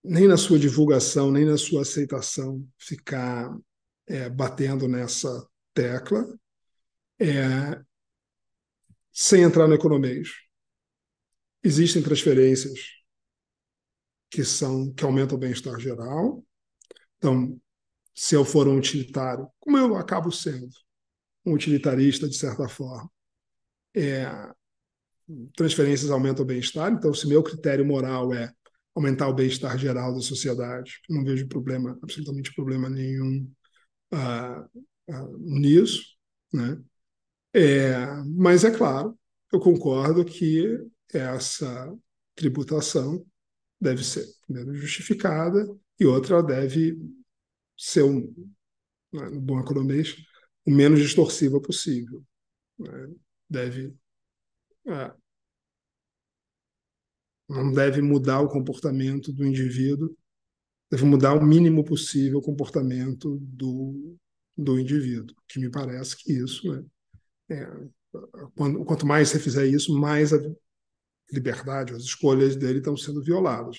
nem na sua divulgação, nem na sua aceitação, ficar é, batendo nessa tecla, é, sem entrar no economês. Existem transferências que são que aumentam o bem-estar geral. Então, se eu for um utilitário, como eu acabo sendo um utilitarista de certa forma, é, transferências aumentam o bem-estar, então se meu critério moral é aumentar o bem-estar geral da sociedade, não vejo problema, absolutamente problema nenhum uh, uh, nisso, né? É, mas é claro, eu concordo que essa tributação deve ser primeiro justificada e outra ela deve ser um, né, no bom economista o menos distorsiva possível né? deve ah, não deve mudar o comportamento do indivíduo, deve mudar o mínimo possível o comportamento do, do indivíduo, que me parece que isso né, é, quando, quanto mais você fizer isso, mais a liberdade, as escolhas dele estão sendo violadas.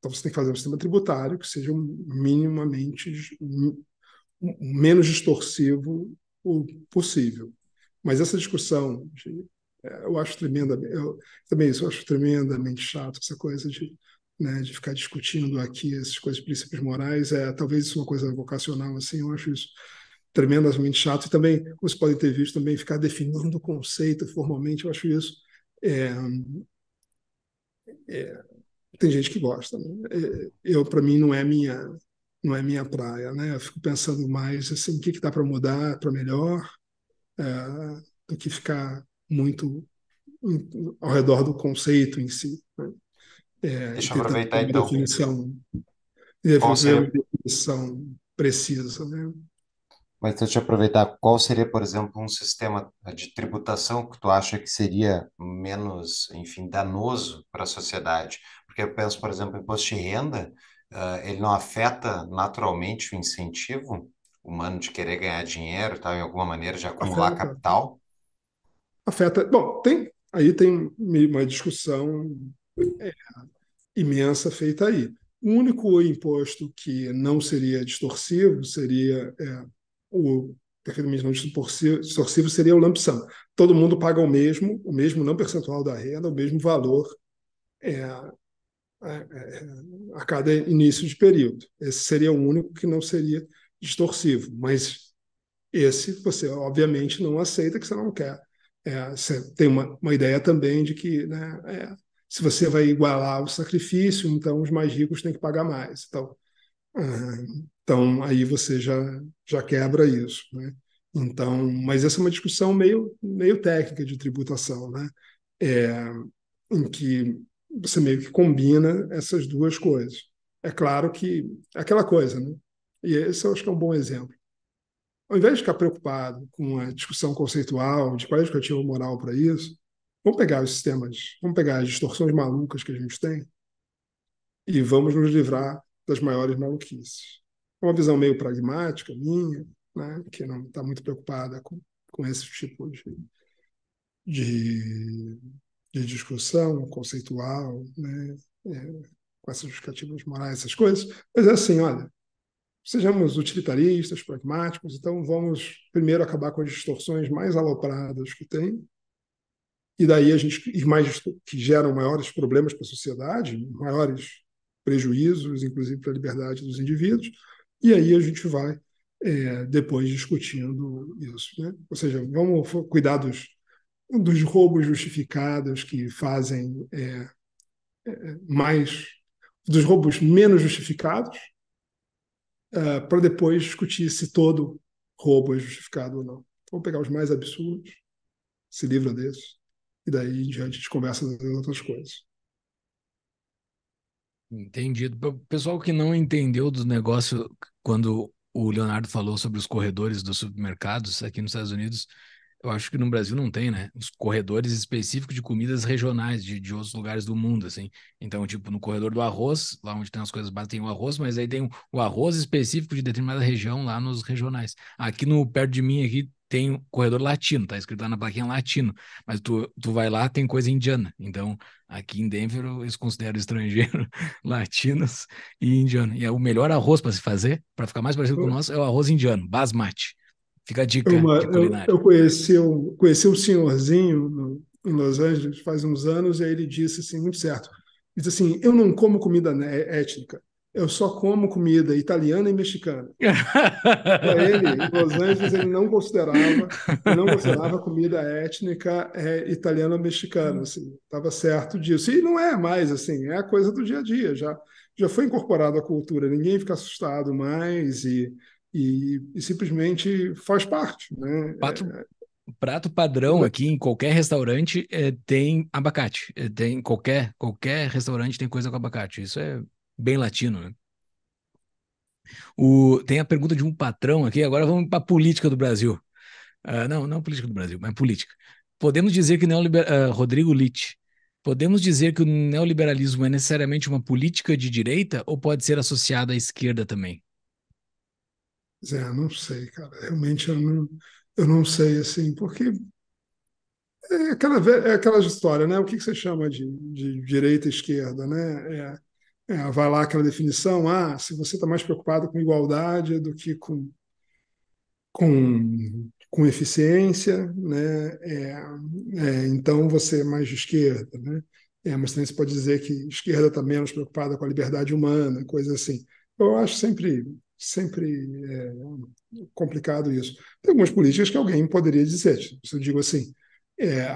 Então você tem que fazer um sistema tributário que seja minimamente menos distorsivo possível. Mas essa discussão de é, eu acho tremenda, eu também isso, eu acho tremendamente chato essa coisa de, né, de ficar discutindo aqui essas coisas, princípios morais, é talvez isso é uma coisa vocacional assim, eu acho isso tremendamente chato e também, como vocês podem ter visto, também ficar definindo o conceito formalmente, eu acho isso é, é, tem gente que gosta, né? É, eu para mim não é minha não é minha praia, né? Eu fico pensando mais assim, o que que dá para mudar, para melhor, é, do que ficar muito em, ao redor do conceito em si. Né? É, Deixa eu aproveitar então. Definição, definição, uma definição precisa. Né? Mas deixa eu aproveitar, qual seria, por exemplo, um sistema de tributação que tu acha que seria menos, enfim, danoso para a sociedade? Porque eu penso, por exemplo, imposto de renda, uh, ele não afeta naturalmente o incentivo humano de querer ganhar dinheiro, tal, em alguma maneira de acumular afeta. capital? afeta. Bom, tem aí tem uma discussão é, imensa feita aí. O único imposto que não seria distorcivo seria é, o perfeitamente não distorcivo seria o lump Todo mundo paga o mesmo, o mesmo não percentual da renda, o mesmo valor é, é, é, a cada início de período. Esse seria o único que não seria distorcivo mas esse você obviamente não aceita que você não quer é, você tem uma, uma, ideia também de que né, é, se você vai igualar o sacrifício, então os mais ricos têm que pagar mais. Então, ah, então aí você já, já quebra isso. Né? Então, mas essa é uma discussão meio, meio técnica de tributação, né? É, em que você meio que combina essas duas coisas. É claro que aquela coisa, né? E esse eu acho que é um bom exemplo ao invés de ficar preocupado com a discussão conceitual de qual é a educativo moral para isso, vamos pegar os sistemas, vamos pegar as distorções malucas que a gente tem e vamos nos livrar das maiores maluquices. É uma visão meio pragmática minha, né, que não está muito preocupada com, com esse tipo de, de, de discussão conceitual, né, é, com essas justificativas morais, essas coisas. Mas é assim, olha, sejamos utilitaristas, pragmáticos, então vamos primeiro acabar com as distorções mais alopradas que tem, e daí a gente e mais que geram maiores problemas para a sociedade, maiores prejuízos, inclusive para a liberdade dos indivíduos, e aí a gente vai é, depois discutindo isso, né? Ou seja, vamos cuidar dos, dos roubos justificados que fazem é, é, mais dos roubos menos justificados uh, eh, para depois discutir se todo roubo é justificado ou não. Vamos pegar os mais absurdos, se livra desses, e daí em diante a gente conversa das outras coisas. Entendido. O pessoal que não entendeu do negócio quando o Leonardo falou sobre os corredores dos supermercados aqui nos Estados Unidos, eu acho que no Brasil não tem, né? Os corredores específicos de comidas regionais de, de outros lugares do mundo, assim. Então, tipo, no corredor do arroz, lá onde tem as coisas básicas, tem o arroz, mas aí tem o arroz específico de determinada região lá nos regionais. Aqui no perto de mim aqui tem o corredor latino, tá escrito lá na plaquinha latino, mas tu, tu vai lá, tem coisa indiana. Então, aqui em Denver, eles consideram estrangeiro latinos e indiano. E é o melhor arroz para se fazer, para ficar mais parecido com o nosso, é o arroz indiano, basmati Fica a dica. É uma, eu, eu, conheci, um, conheci um senhorzinho no, em Los Angeles faz uns anos, e aí ele disse assim, muito certo. Diz assim: Eu não como comida né, é, étnica, eu só como comida italiana e mexicana. Para ele, em Los Angeles, ele não considerava, ele não considerava comida étnica é, italiana ou mexicana. Estava hum. assim, certo disso. E não é mais assim, é a coisa do dia a dia. Já, já foi incorporado à cultura, ninguém fica assustado mais. E e, e simplesmente faz parte. Né? Pato, é, prato padrão é aqui em qualquer restaurante é, tem abacate. É, tem qualquer, qualquer restaurante tem coisa com abacate. Isso é bem latino, né? O, tem a pergunta de um patrão aqui. Agora vamos para a política do Brasil. Uh, não, não política do Brasil, mas política. Podemos dizer que neoliber... Uh, Rodrigo Litt. Podemos dizer que o neoliberalismo é necessariamente uma política de direita ou pode ser associada à esquerda também? Zé, não sei, cara. Realmente eu não, eu não sei, assim, porque é aquela, é aquela história, né? O que, que você chama de, de direita e esquerda, né? É, é, vai lá aquela definição, ah, se você está mais preocupado com igualdade do que com, com, com eficiência, né? É, é então você é mais de esquerda, né? É, mas também se pode dizer que esquerda está menos preocupada com a liberdade humana, coisa assim. Eu acho sempre sempre é, complicado isso. Tem algumas políticas que alguém poderia dizer. Tipo, se eu digo assim, é,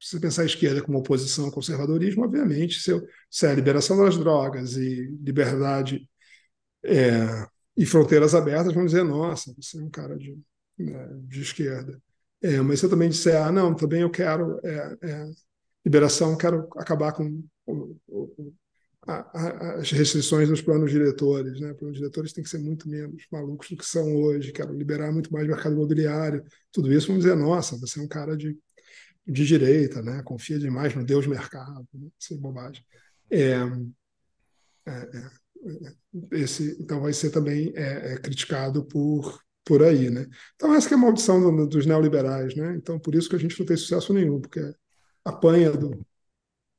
se você pensar a esquerda como oposição ao conservadorismo, obviamente, se, eu, se é a liberação das drogas e liberdade é, e fronteiras abertas, vão dizer, nossa, você é um cara de, né, de esquerda. É, mas se eu também disser, ah, não, também eu quero é, é, liberação, quero acabar com o, o, as restrições nos planos diretores. Né? Planos diretores têm que ser muito menos malucos do que são hoje, quero liberar muito mais mercado imobiliário. Tudo isso, vamos dizer, nossa, você é um cara de, de direita, né? confia demais no Deus mercado, né? sem é bobagem. É é, é, é, esse, então vai ser também é, é, criticado por, por aí, né? Então essa é a maldição do, dos neoliberais, né? Então por isso que a gente não tem sucesso nenhum, porque apanha do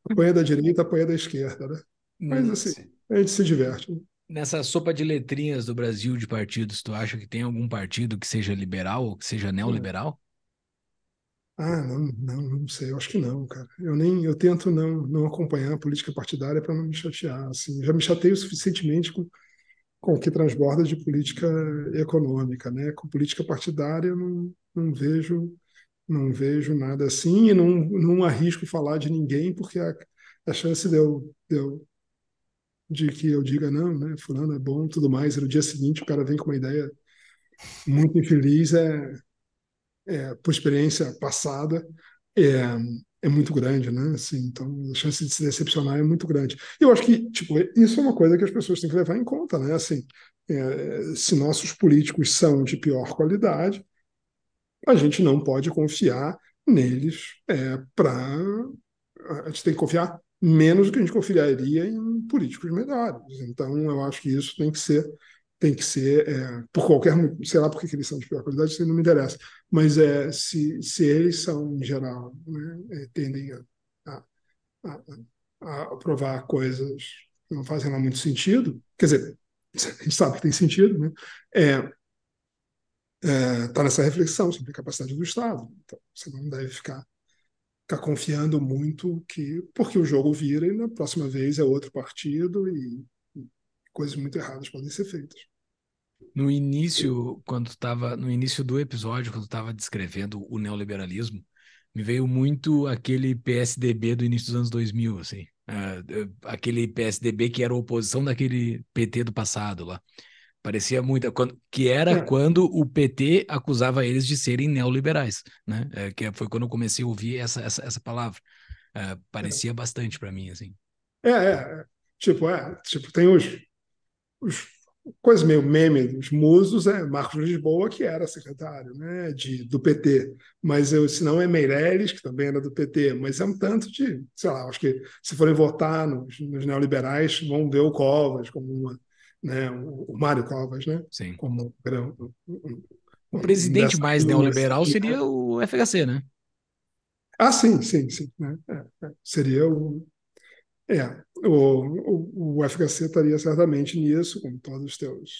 apanha da direita, apanha da esquerda, né? Mas assim, assim, a gente se diverte. Né? Nessa sopa de letrinhas do Brasil de partidos, tu acha que tem algum partido que seja liberal ou que seja neoliberal? Ah, não, não, não sei, eu acho que não, cara. Eu nem, eu tento não, não acompanhar a política partidária para não me chatear, assim. Já me chateio suficientemente com, com o que transborda de política econômica, né? Com política partidária eu não, não vejo não vejo nada assim e não, não arrisco falar de ninguém porque a, a chance de eu, de eu de que eu diga, não, né, fulano é bom tudo mais, e no dia seguinte o cara vem com uma ideia muito infeliz, é, é por experiência passada, é, é muito grande, né? Assim, então a chance de se decepcionar é muito grande. Eu acho que tipo isso é uma coisa que as pessoas têm que levar em conta, né? Assim, é, se nossos políticos são de pior qualidade, a gente não pode confiar neles é, para a gente tem que confiar menos do que a gente confiaria em políticos melhores. Então, eu acho que isso tem que ser tem que ser é, por qualquer sei lá porque que eles são de pior qualidade isso não me interessa mas é se, se eles são em geral né, é, tendem a, a, a, a, aprovar coisas que não fazem lá muito sentido quer dizer a gente sabe que tem sentido né é, está é, nessa reflexão sobre a capacidade do Estado. Então, você não deve ficar ficar confiando muito que porque o jogo vira e na próxima vez é outro partido e, e coisas muito erradas podem ser feitas. No início, quando estava no início do episódio, quando estava descrevendo o neoliberalismo, me veio muito aquele PSDB do início dos anos 2000, assim, uh, aquele PSDB que era oposição daquele PT do passado lá Parecia muito, é quando, que era é. quando o PT acusava eles de serem neoliberais, né? É, que foi quando eu comecei a ouvir essa, essa, essa palavra. É, parecia bastante para mim, assim. É, é, é. Tipo, é, tipo, tem os, os coisas meio meme dos musos, é Marcos Lisboa, que era secretário né, de, do PT, mas eu, se não é Meirelles, que também era do PT, mas é um tanto de, sei lá, acho que se forem votar nos, nos neoliberais, vão ver o Covas como uma né, o, Mário Covas, né? Sim. Como um O presidente mais neoliberal seria é. o FHC, né? Ah, sim, sim, sim. Né? É, é, seria o. É, o, o, o FHC estaria certamente nisso, com todos os teus.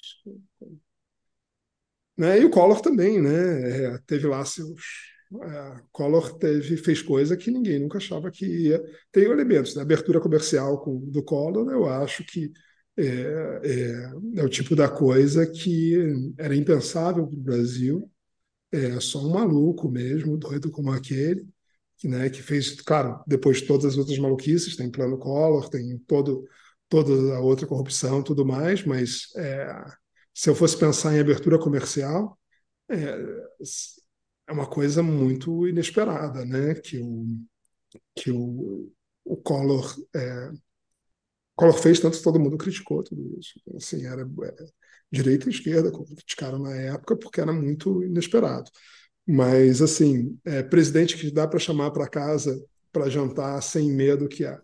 Né? E o Collor também, né? É, teve lá seus. É, Collor teve, fez coisa que ninguém nunca achava que ia. Tem elementos, né? abertura comercial com, do Collor, eu acho que é, é, é o tipo da coisa que era impensável para o Brasil, é só um maluco mesmo, doido como aquele, né, que fez, claro, depois todas as outras maluquices, tem plano Collor, tem todo, toda a outra corrupção, tudo mais, mas é, se eu fosse pensar em abertura comercial, é, é, uma coisa muito inesperada, né, que o, que o, o Collor é, Collor fez tanto que todo mundo criticou tudo isso. Então, assim, era é, direita e esquerda criticaram na época porque era muito inesperado. Mas, assim, é, presidente que dá para chamar para casa para jantar sem medo que a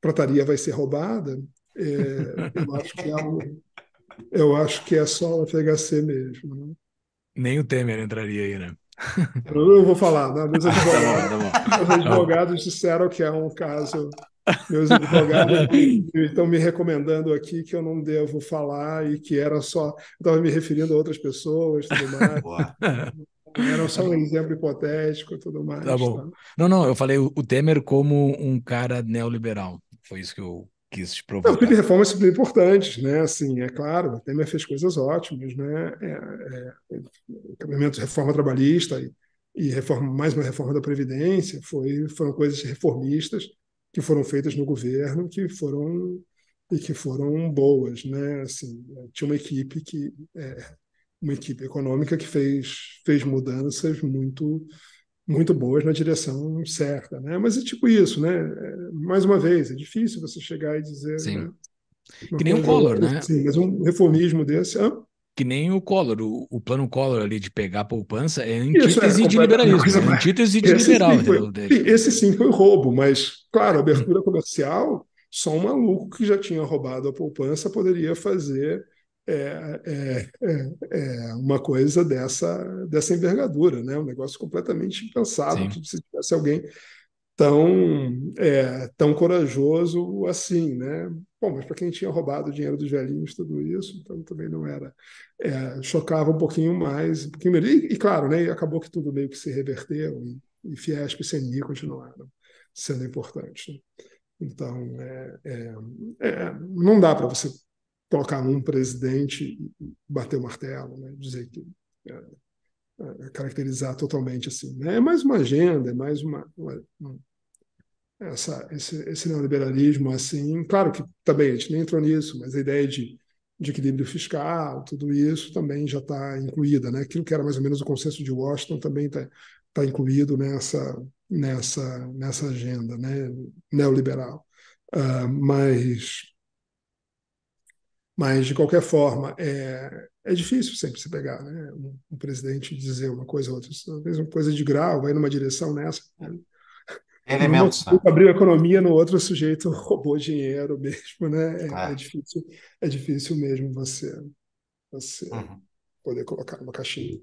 prataria vai ser roubada, é, eu, acho que é um, eu acho que é só o FHC mesmo. Né? Nem o Temer entraria aí, né? Eu vou falar, né? meus ah, tá advogados, tá bom, tá bom. advogados disseram que é um caso. Meus advogados estão me recomendando aqui que eu não devo falar e que era só. Estava me referindo a outras pessoas, tudo mais. Boa. Era só um exemplo hipotético e tudo mais. Tá bom. Tá? Não, não, eu falei o Temer como um cara neoliberal. Foi isso que eu que isso te provocou? Não, reformas são importantes, né? Assim, é claro, o Temer fez coisas ótimas, né? É, é, é caminhamento de reforma trabalhista e, e, reforma, mais uma reforma da Previdência, foi, foram coisas reformistas que foram feitas no governo que foram e que foram boas, né? Assim, tinha uma equipe que é, uma equipe econômica que fez fez mudanças muito muito boas na direção certa, né? Mas é tipo isso, né? É, mais uma vez, é difícil você chegar e dizer. Sim. Né? Que nem o Collor, né? Sim, mas um reformismo desse. Que nem o Collor, o, o, plano Collor ali de pegar a poupança é antítese é, de liberalismo, é antítese de é esse liberal. Sim foi, esse sim foi roubo, mas, claro, hum. abertura comercial, só um maluco que já tinha roubado a poupança poderia fazer é é, é, é, uma coisa dessa, dessa envergadura, né? um negócio completamente impensável que se tivesse alguém tão, é, tão corajoso assim. Né? Bom, mas para quem tinha roubado o dinheiro dos velhinhos, tudo isso, então também não era. chocava um pouquinho mais. Um pouquinho e, e, claro, né, acabou que tudo meio que se reverteu e, e Fiesp e CNI continuaram sendo importantes. Né? Então, é, é, é, não dá para você tocar um presidente e bater o martelo, né? dizer que é, é, caracterizar totalmente assim. Né? É mais uma agenda, é mais uma, uma, uma essa, esse, esse neoliberalismo assim. Claro que também a gente nem entrou nisso, mas a ideia de, de equilíbrio fiscal, tudo isso também já está incluída, né? Aquilo que era mais ou menos o consenso de Washington também está tá incluído nessa nessa nessa agenda, né? Neoliberal. Uh, mas mas, de qualquer forma, é, é difícil sempre se pegar, né? Um, um presidente dizer uma coisa ou outra. Talvez uma coisa de grau, vai numa direção nessa. Né? Elementos. Né? abriu economia, no outro sujeito roubou dinheiro mesmo, né? É, é, é difícil, é difícil mesmo você, você uhum. poder colocar numa caixinha.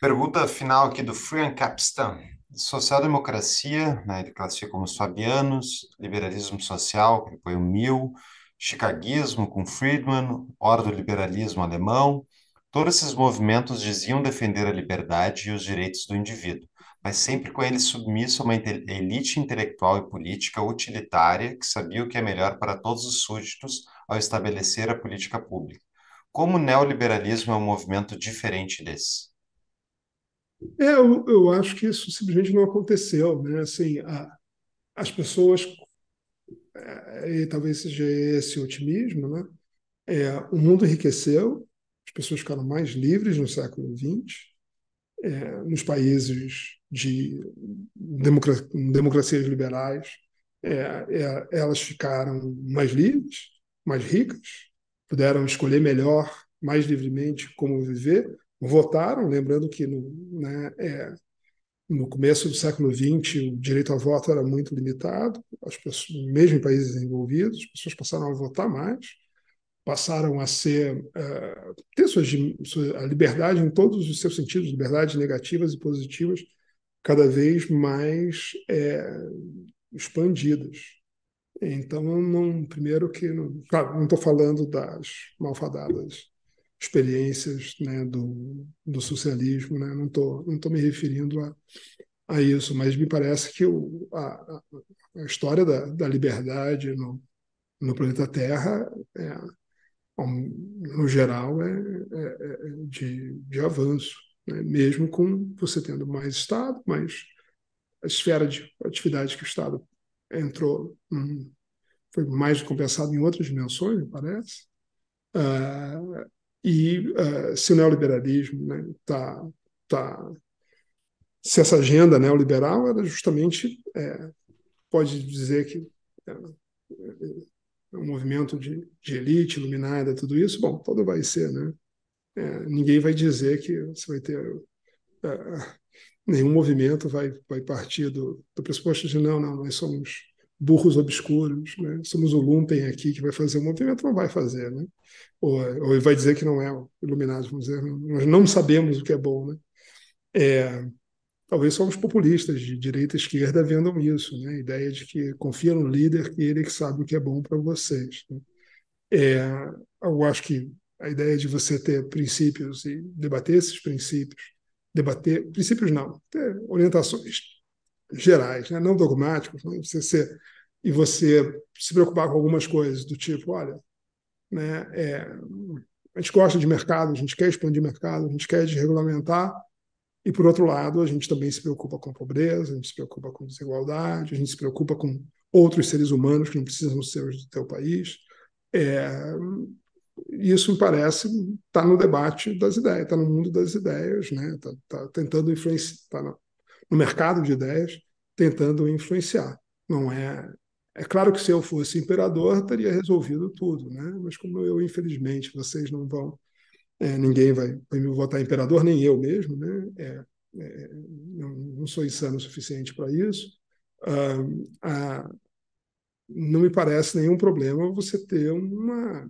Pergunta final aqui do Frian Capstan. Social-democracia, né, ele classifica como os fabianos, liberalismo social, que foi o mil chicaguismo com Friedman, hora do liberalismo alemão, todos esses movimentos diziam defender a liberdade e os direitos do indivíduo, mas sempre com ele submisso a uma elite intelectual e política utilitária que sabia o que é melhor para todos os súditos ao estabelecer a política pública. Como o neoliberalismo é um movimento diferente desse? É, eu, eu acho que isso simplesmente não aconteceu, né? Assim, a, as pessoas é, e talvez seja esse otimismo, né? É, o mundo enriqueceu, as pessoas ficaram mais livres no século XX, é, nos países de democracias liberais, é, é, elas ficaram mais livres, mais ricas, puderam escolher melhor, mais livremente como viver, votaram, lembrando que no, né, é, no começo do século XX, o direito ao voto era muito limitado, as pessoas, mesmo em países desenvolvidos, as pessoas passaram a votar mais, passaram a ser a eh, ter suas, a liberdade em todos os seus sentidos, liberdades negativas e positivas, cada vez mais é, expandidas. Então, não, primeiro que, não, claro, não estou falando das malfadadas experiências né, do, do socialismo, né? não estou não tô me referindo a, a isso, mas me parece que o, a, a história da, da liberdade no, no planeta Terra, é, no geral, é é, é, é de, de avanço, né? mesmo com você tendo mais Estado, mais a esfera de atividade que o Estado entrou foi mais compensado em outras dimensões, me parece. Uh, e uh, se o neoliberalismo está. Né, tá, tá, se essa agenda neoliberal era justamente, é, pode dizer que é, é, um movimento de, de, elite iluminada, tudo isso, bom, tudo vai ser, né? É, ninguém vai dizer que você vai ter. É, nenhum movimento vai, vai partir do, do pressuposto de não, não, nós somos burros obscuros, né? somos o lumpen aqui que vai fazer o movimento, não vai fazer, né? ou, ou vai dizer que não é iluminado, vamos dizer, nós não sabemos o que é bom. Né? É, talvez somos populistas de direita e esquerda vendam isso, né? a ideia de que confia no líder e ele é que sabe o que é bom para vocês. Né? É, eu acho que a ideia de você ter princípios e debater esses princípios, debater princípios não, ter orientações gerais, né? não dogmáticos, né? você ser, e você se preocupar com algumas coisas do tipo, olha, né, é, a gente gosta de mercado, a gente quer expandir mercado, a gente quer desregulamentar, e por outro lado, a gente também se preocupa com a pobreza, a gente se preocupa com desigualdade, a gente se preocupa com outros seres humanos que não precisam ser os do teu país. É, isso me parece está no debate das ideias, está no mundo das ideias, né? Está tá tentando influenciar, está no mercado de ideias, tentando influenciar. Não é. É claro que se eu fosse imperador, teria resolvido tudo, né? Mas como eu, infelizmente, vocês não vão. É, ninguém vai, vai, me votar imperador, nem eu mesmo, né? É, é, não, não, sou insano o suficiente para isso. Ah, ah, não me parece nenhum problema você ter uma,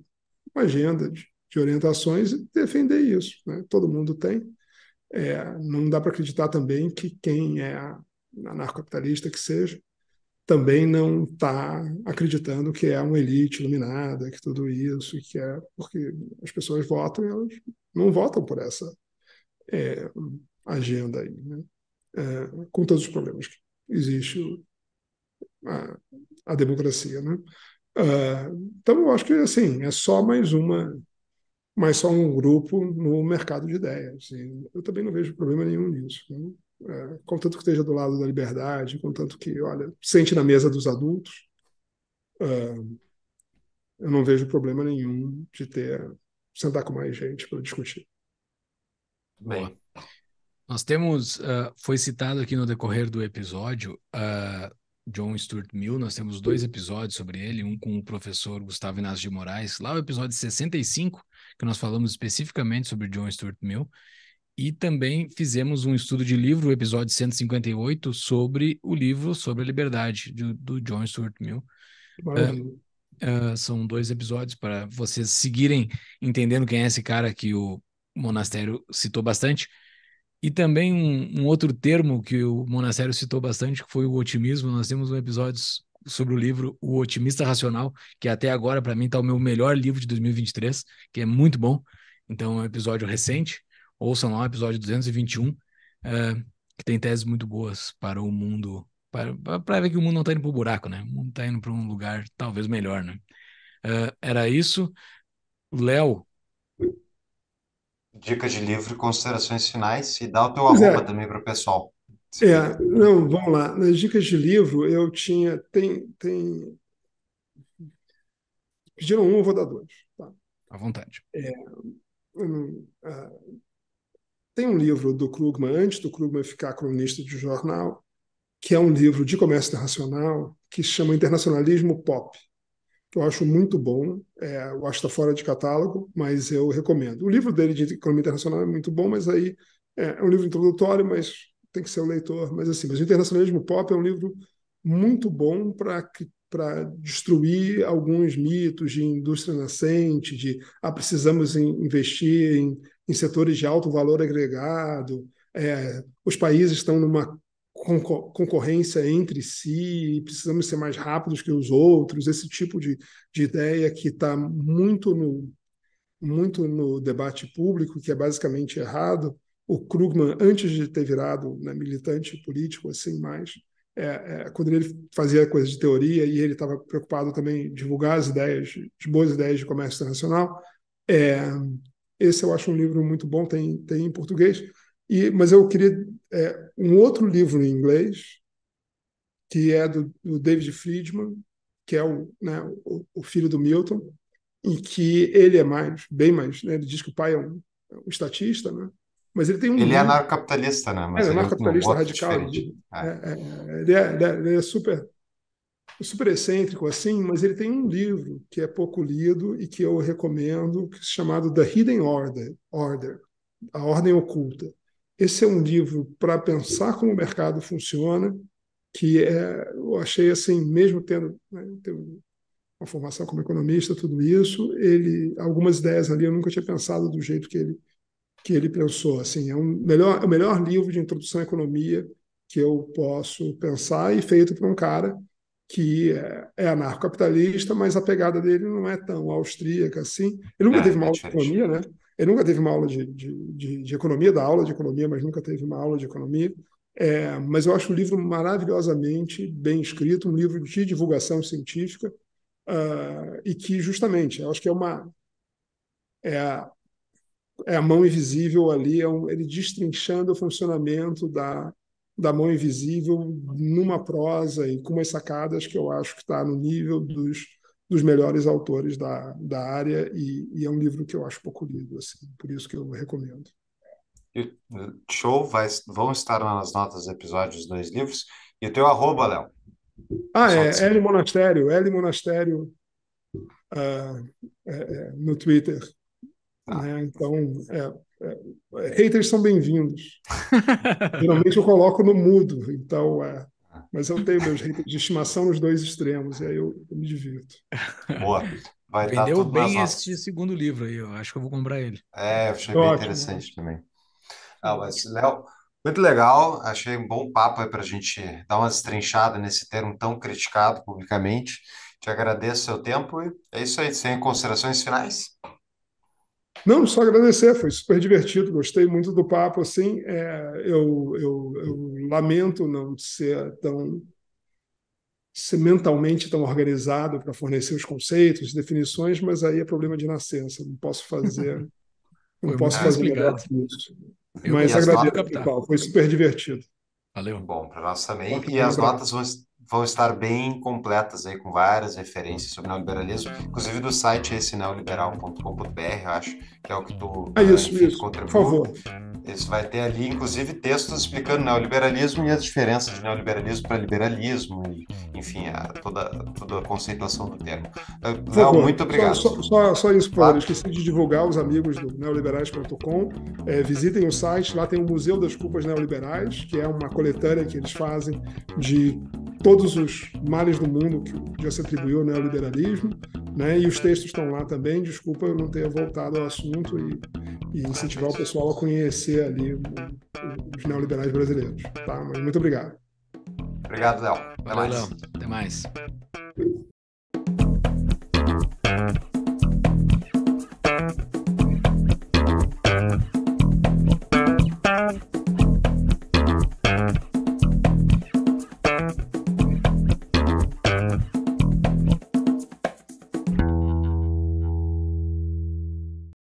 uma agenda de, de orientações e defender isso. Né? Todo mundo tem. É, não dá para acreditar também que quem é anarcocapitalista que seja também não está acreditando que é uma elite iluminada, que tudo isso, que é porque as pessoas votam e elas não votam por essa é, agenda aí, né? é, com todos os problemas que existe a, a democracia, né? Ah, então eu acho que assim é só mais uma mas só um grupo no mercado de ideias. E assim. eu também não vejo problema nenhum nisso. Né? É, contanto que esteja do lado da liberdade, contanto que, olha, sente na mesa dos adultos, é, eu não vejo problema nenhum de ter sentar com mais gente para discutir. Bem, nós temos, uh, foi citado aqui no decorrer do episódio, uh, John Stuart Mill, nós temos dois episódios sobre ele, um com o professor Gustavo Inácio de Moraes, lá o episódio 65, que nós falamos especificamente sobre John Stuart Mill, e também fizemos um estudo de livro, o episódio 158, sobre o livro sobre a liberdade do, do John Stuart Mill. Uh, uh, são dois episódios para vocês seguirem entendendo quem é esse cara que o Monastério citou bastante. E também um, um, outro termo que o Monassério citou bastante, que foi o otimismo. Nós temos um episódio sobre o livro O Otimista Racional, que até agora, para mim, está o meu melhor livro de 2023, que é muito bom. Então, é um episódio recente. Ouçam lá, episódio 221, uh, eh, que tem teses muito boas para o mundo, para ver que o mundo não está indo para o buraco, né? O mundo está indo para um lugar talvez melhor, né? Uh, era isso. Léo, dicas de livro, considerações finais e dá o teu pois é. arroba é. também para o pessoal. É, não, vamos lá. Nas dicas de livro, eu tinha. Tem, tem... Pediram um, eu vou dar dois. Tá? À vontade. É, um, uh, ah, tem um livro do Krugman, antes do Krugman ficar cronista de jornal, que é um livro de comércio internacional, que se chama Internacionalismo Pop que eu acho muito bom. É, eu acho que está fora de catálogo, mas eu recomendo. O livro dele de economia internacional é muito bom, mas aí é, é um livro introdutório, mas tem que ser o um leitor. Mas assim, mas o internacionalismo pop é um livro muito bom para para destruir alguns mitos de indústria nascente, de ah, precisamos investir em, em setores de alto valor agregado, é, os países estão numa concorrência entre si, precisamos ser mais rápidos que os outros, esse tipo de, de ideia que está muito no, muito no debate público, que é basicamente errado. O Krugman, antes de ter virado né, militante político, assim mais, é, é, quando ele fazia coisas de teoria e ele estava preocupado também em divulgar as ideias, boas ideias de comércio internacional, é, esse eu acho um livro muito bom, tem, tem em português. E, mas eu queria é, um outro livro em inglês, que é do, do David Friedman, que é o, né, o, o, filho do Milton, em que ele é mais, bem mais. Né? Ele diz que o pai é um, é um estatista, né? mas ele tem um. Ele é anarcapitalista, né? Mas é, ele né? é anarcocapitalista é, radical. É, é, ele é, ele, é, ele é super super excêntrico assim, mas ele tem um livro que é pouco lido e que eu recomendo, que é chamado The Hidden Order, Order, a ordem oculta, esse é um livro para pensar como o mercado funciona, que é, eu achei assim, mesmo tendo, né, tendo uma formação como economista, tudo isso, ele algumas ideias ali eu nunca tinha pensado do jeito que ele que ele pensou. Assim, é um melhor, é o melhor livro de introdução à economia que eu posso pensar e feito por um cara que é, é anarcocapitalista, mas a pegada dele não é tão austríaca assim. Ele nunca ah, teve é uma autonomia, né? Ele nunca teve uma aula de, de, de, de economia, da aula de economia, mas nunca teve uma aula de economia. É, mas eu acho o livro maravilhosamente bem escrito, um livro de divulgação científica, uh, e que justamente, eu acho que é uma. É a, é a mão invisível ali, é um, ele destrinchando o funcionamento da, da mão invisível numa prosa e com umas sacadas que eu acho que está no nível dos dos melhores autores da, da área e, e, é um livro que eu acho pouco lido, assim, por isso que eu recomendo. Show, vai, vão estar nas notas do episódio os dois livros. E o teu arroba, Léo? Ah, é, L Monastério, L Monastério uh, ah, é, é, no Twitter. Ah. Né? Então, é, é, haters são bem-vindos. Geralmente eu coloco no mudo, então... É, mas eu tenho meus haters de estimação nos dois extremos, e aí eu, eu me divirto. Boa. Vai Vendeu bem esse segundo livro aí, eu acho que eu vou comprar ele. É, eu achei bem interessante também. Ah, mas, Léo, muito legal, achei um bom papo aí para a gente dar uma destrinchada nesse termo tão criticado publicamente. Te agradeço o seu tempo e é isso aí. Sem considerações finais? Não, só agradecer, foi super divertido, gostei muito do papo, assim, é, eu, eu, eu, lamento não ser tão ser mentalmente tão organizado para fornecer os conceitos, definições, mas aí é problema de nascença, não posso fazer, não posso ah, fazer melhor isso. mas agradeço, foi super divertido. Valeu. Bom, para nós também, e as notas vão vão estar bem completas aí com várias referências sobre neoliberalismo, inclusive do site esse neoliberal.com.br, eu acho que é o que tu é isso, enfim, isso. Por favor. Isso vai ter ali, inclusive, textos explicando neoliberalismo e as diferenças de neoliberalismo para liberalismo, e, enfim, a, toda, toda a conceituação do termo. Ah, Léo, muito obrigado. Só, só, só isso, Paulo. eu Esqueci de divulgar os amigos do neoliberais.com. É, visitem o site, lá tem o Museu das Culpas Neoliberais, que é uma coletânea que eles fazem de todos os males do mundo que já se atribuiu ao neoliberalismo. Né? E os textos estão lá também. Desculpa eu não ter voltado ao assunto e, e incentivar o pessoal a conhecer ali os neoliberais brasileiros. Tá? Mas muito obrigado. Obrigado, Léo. Até mais. Até mais.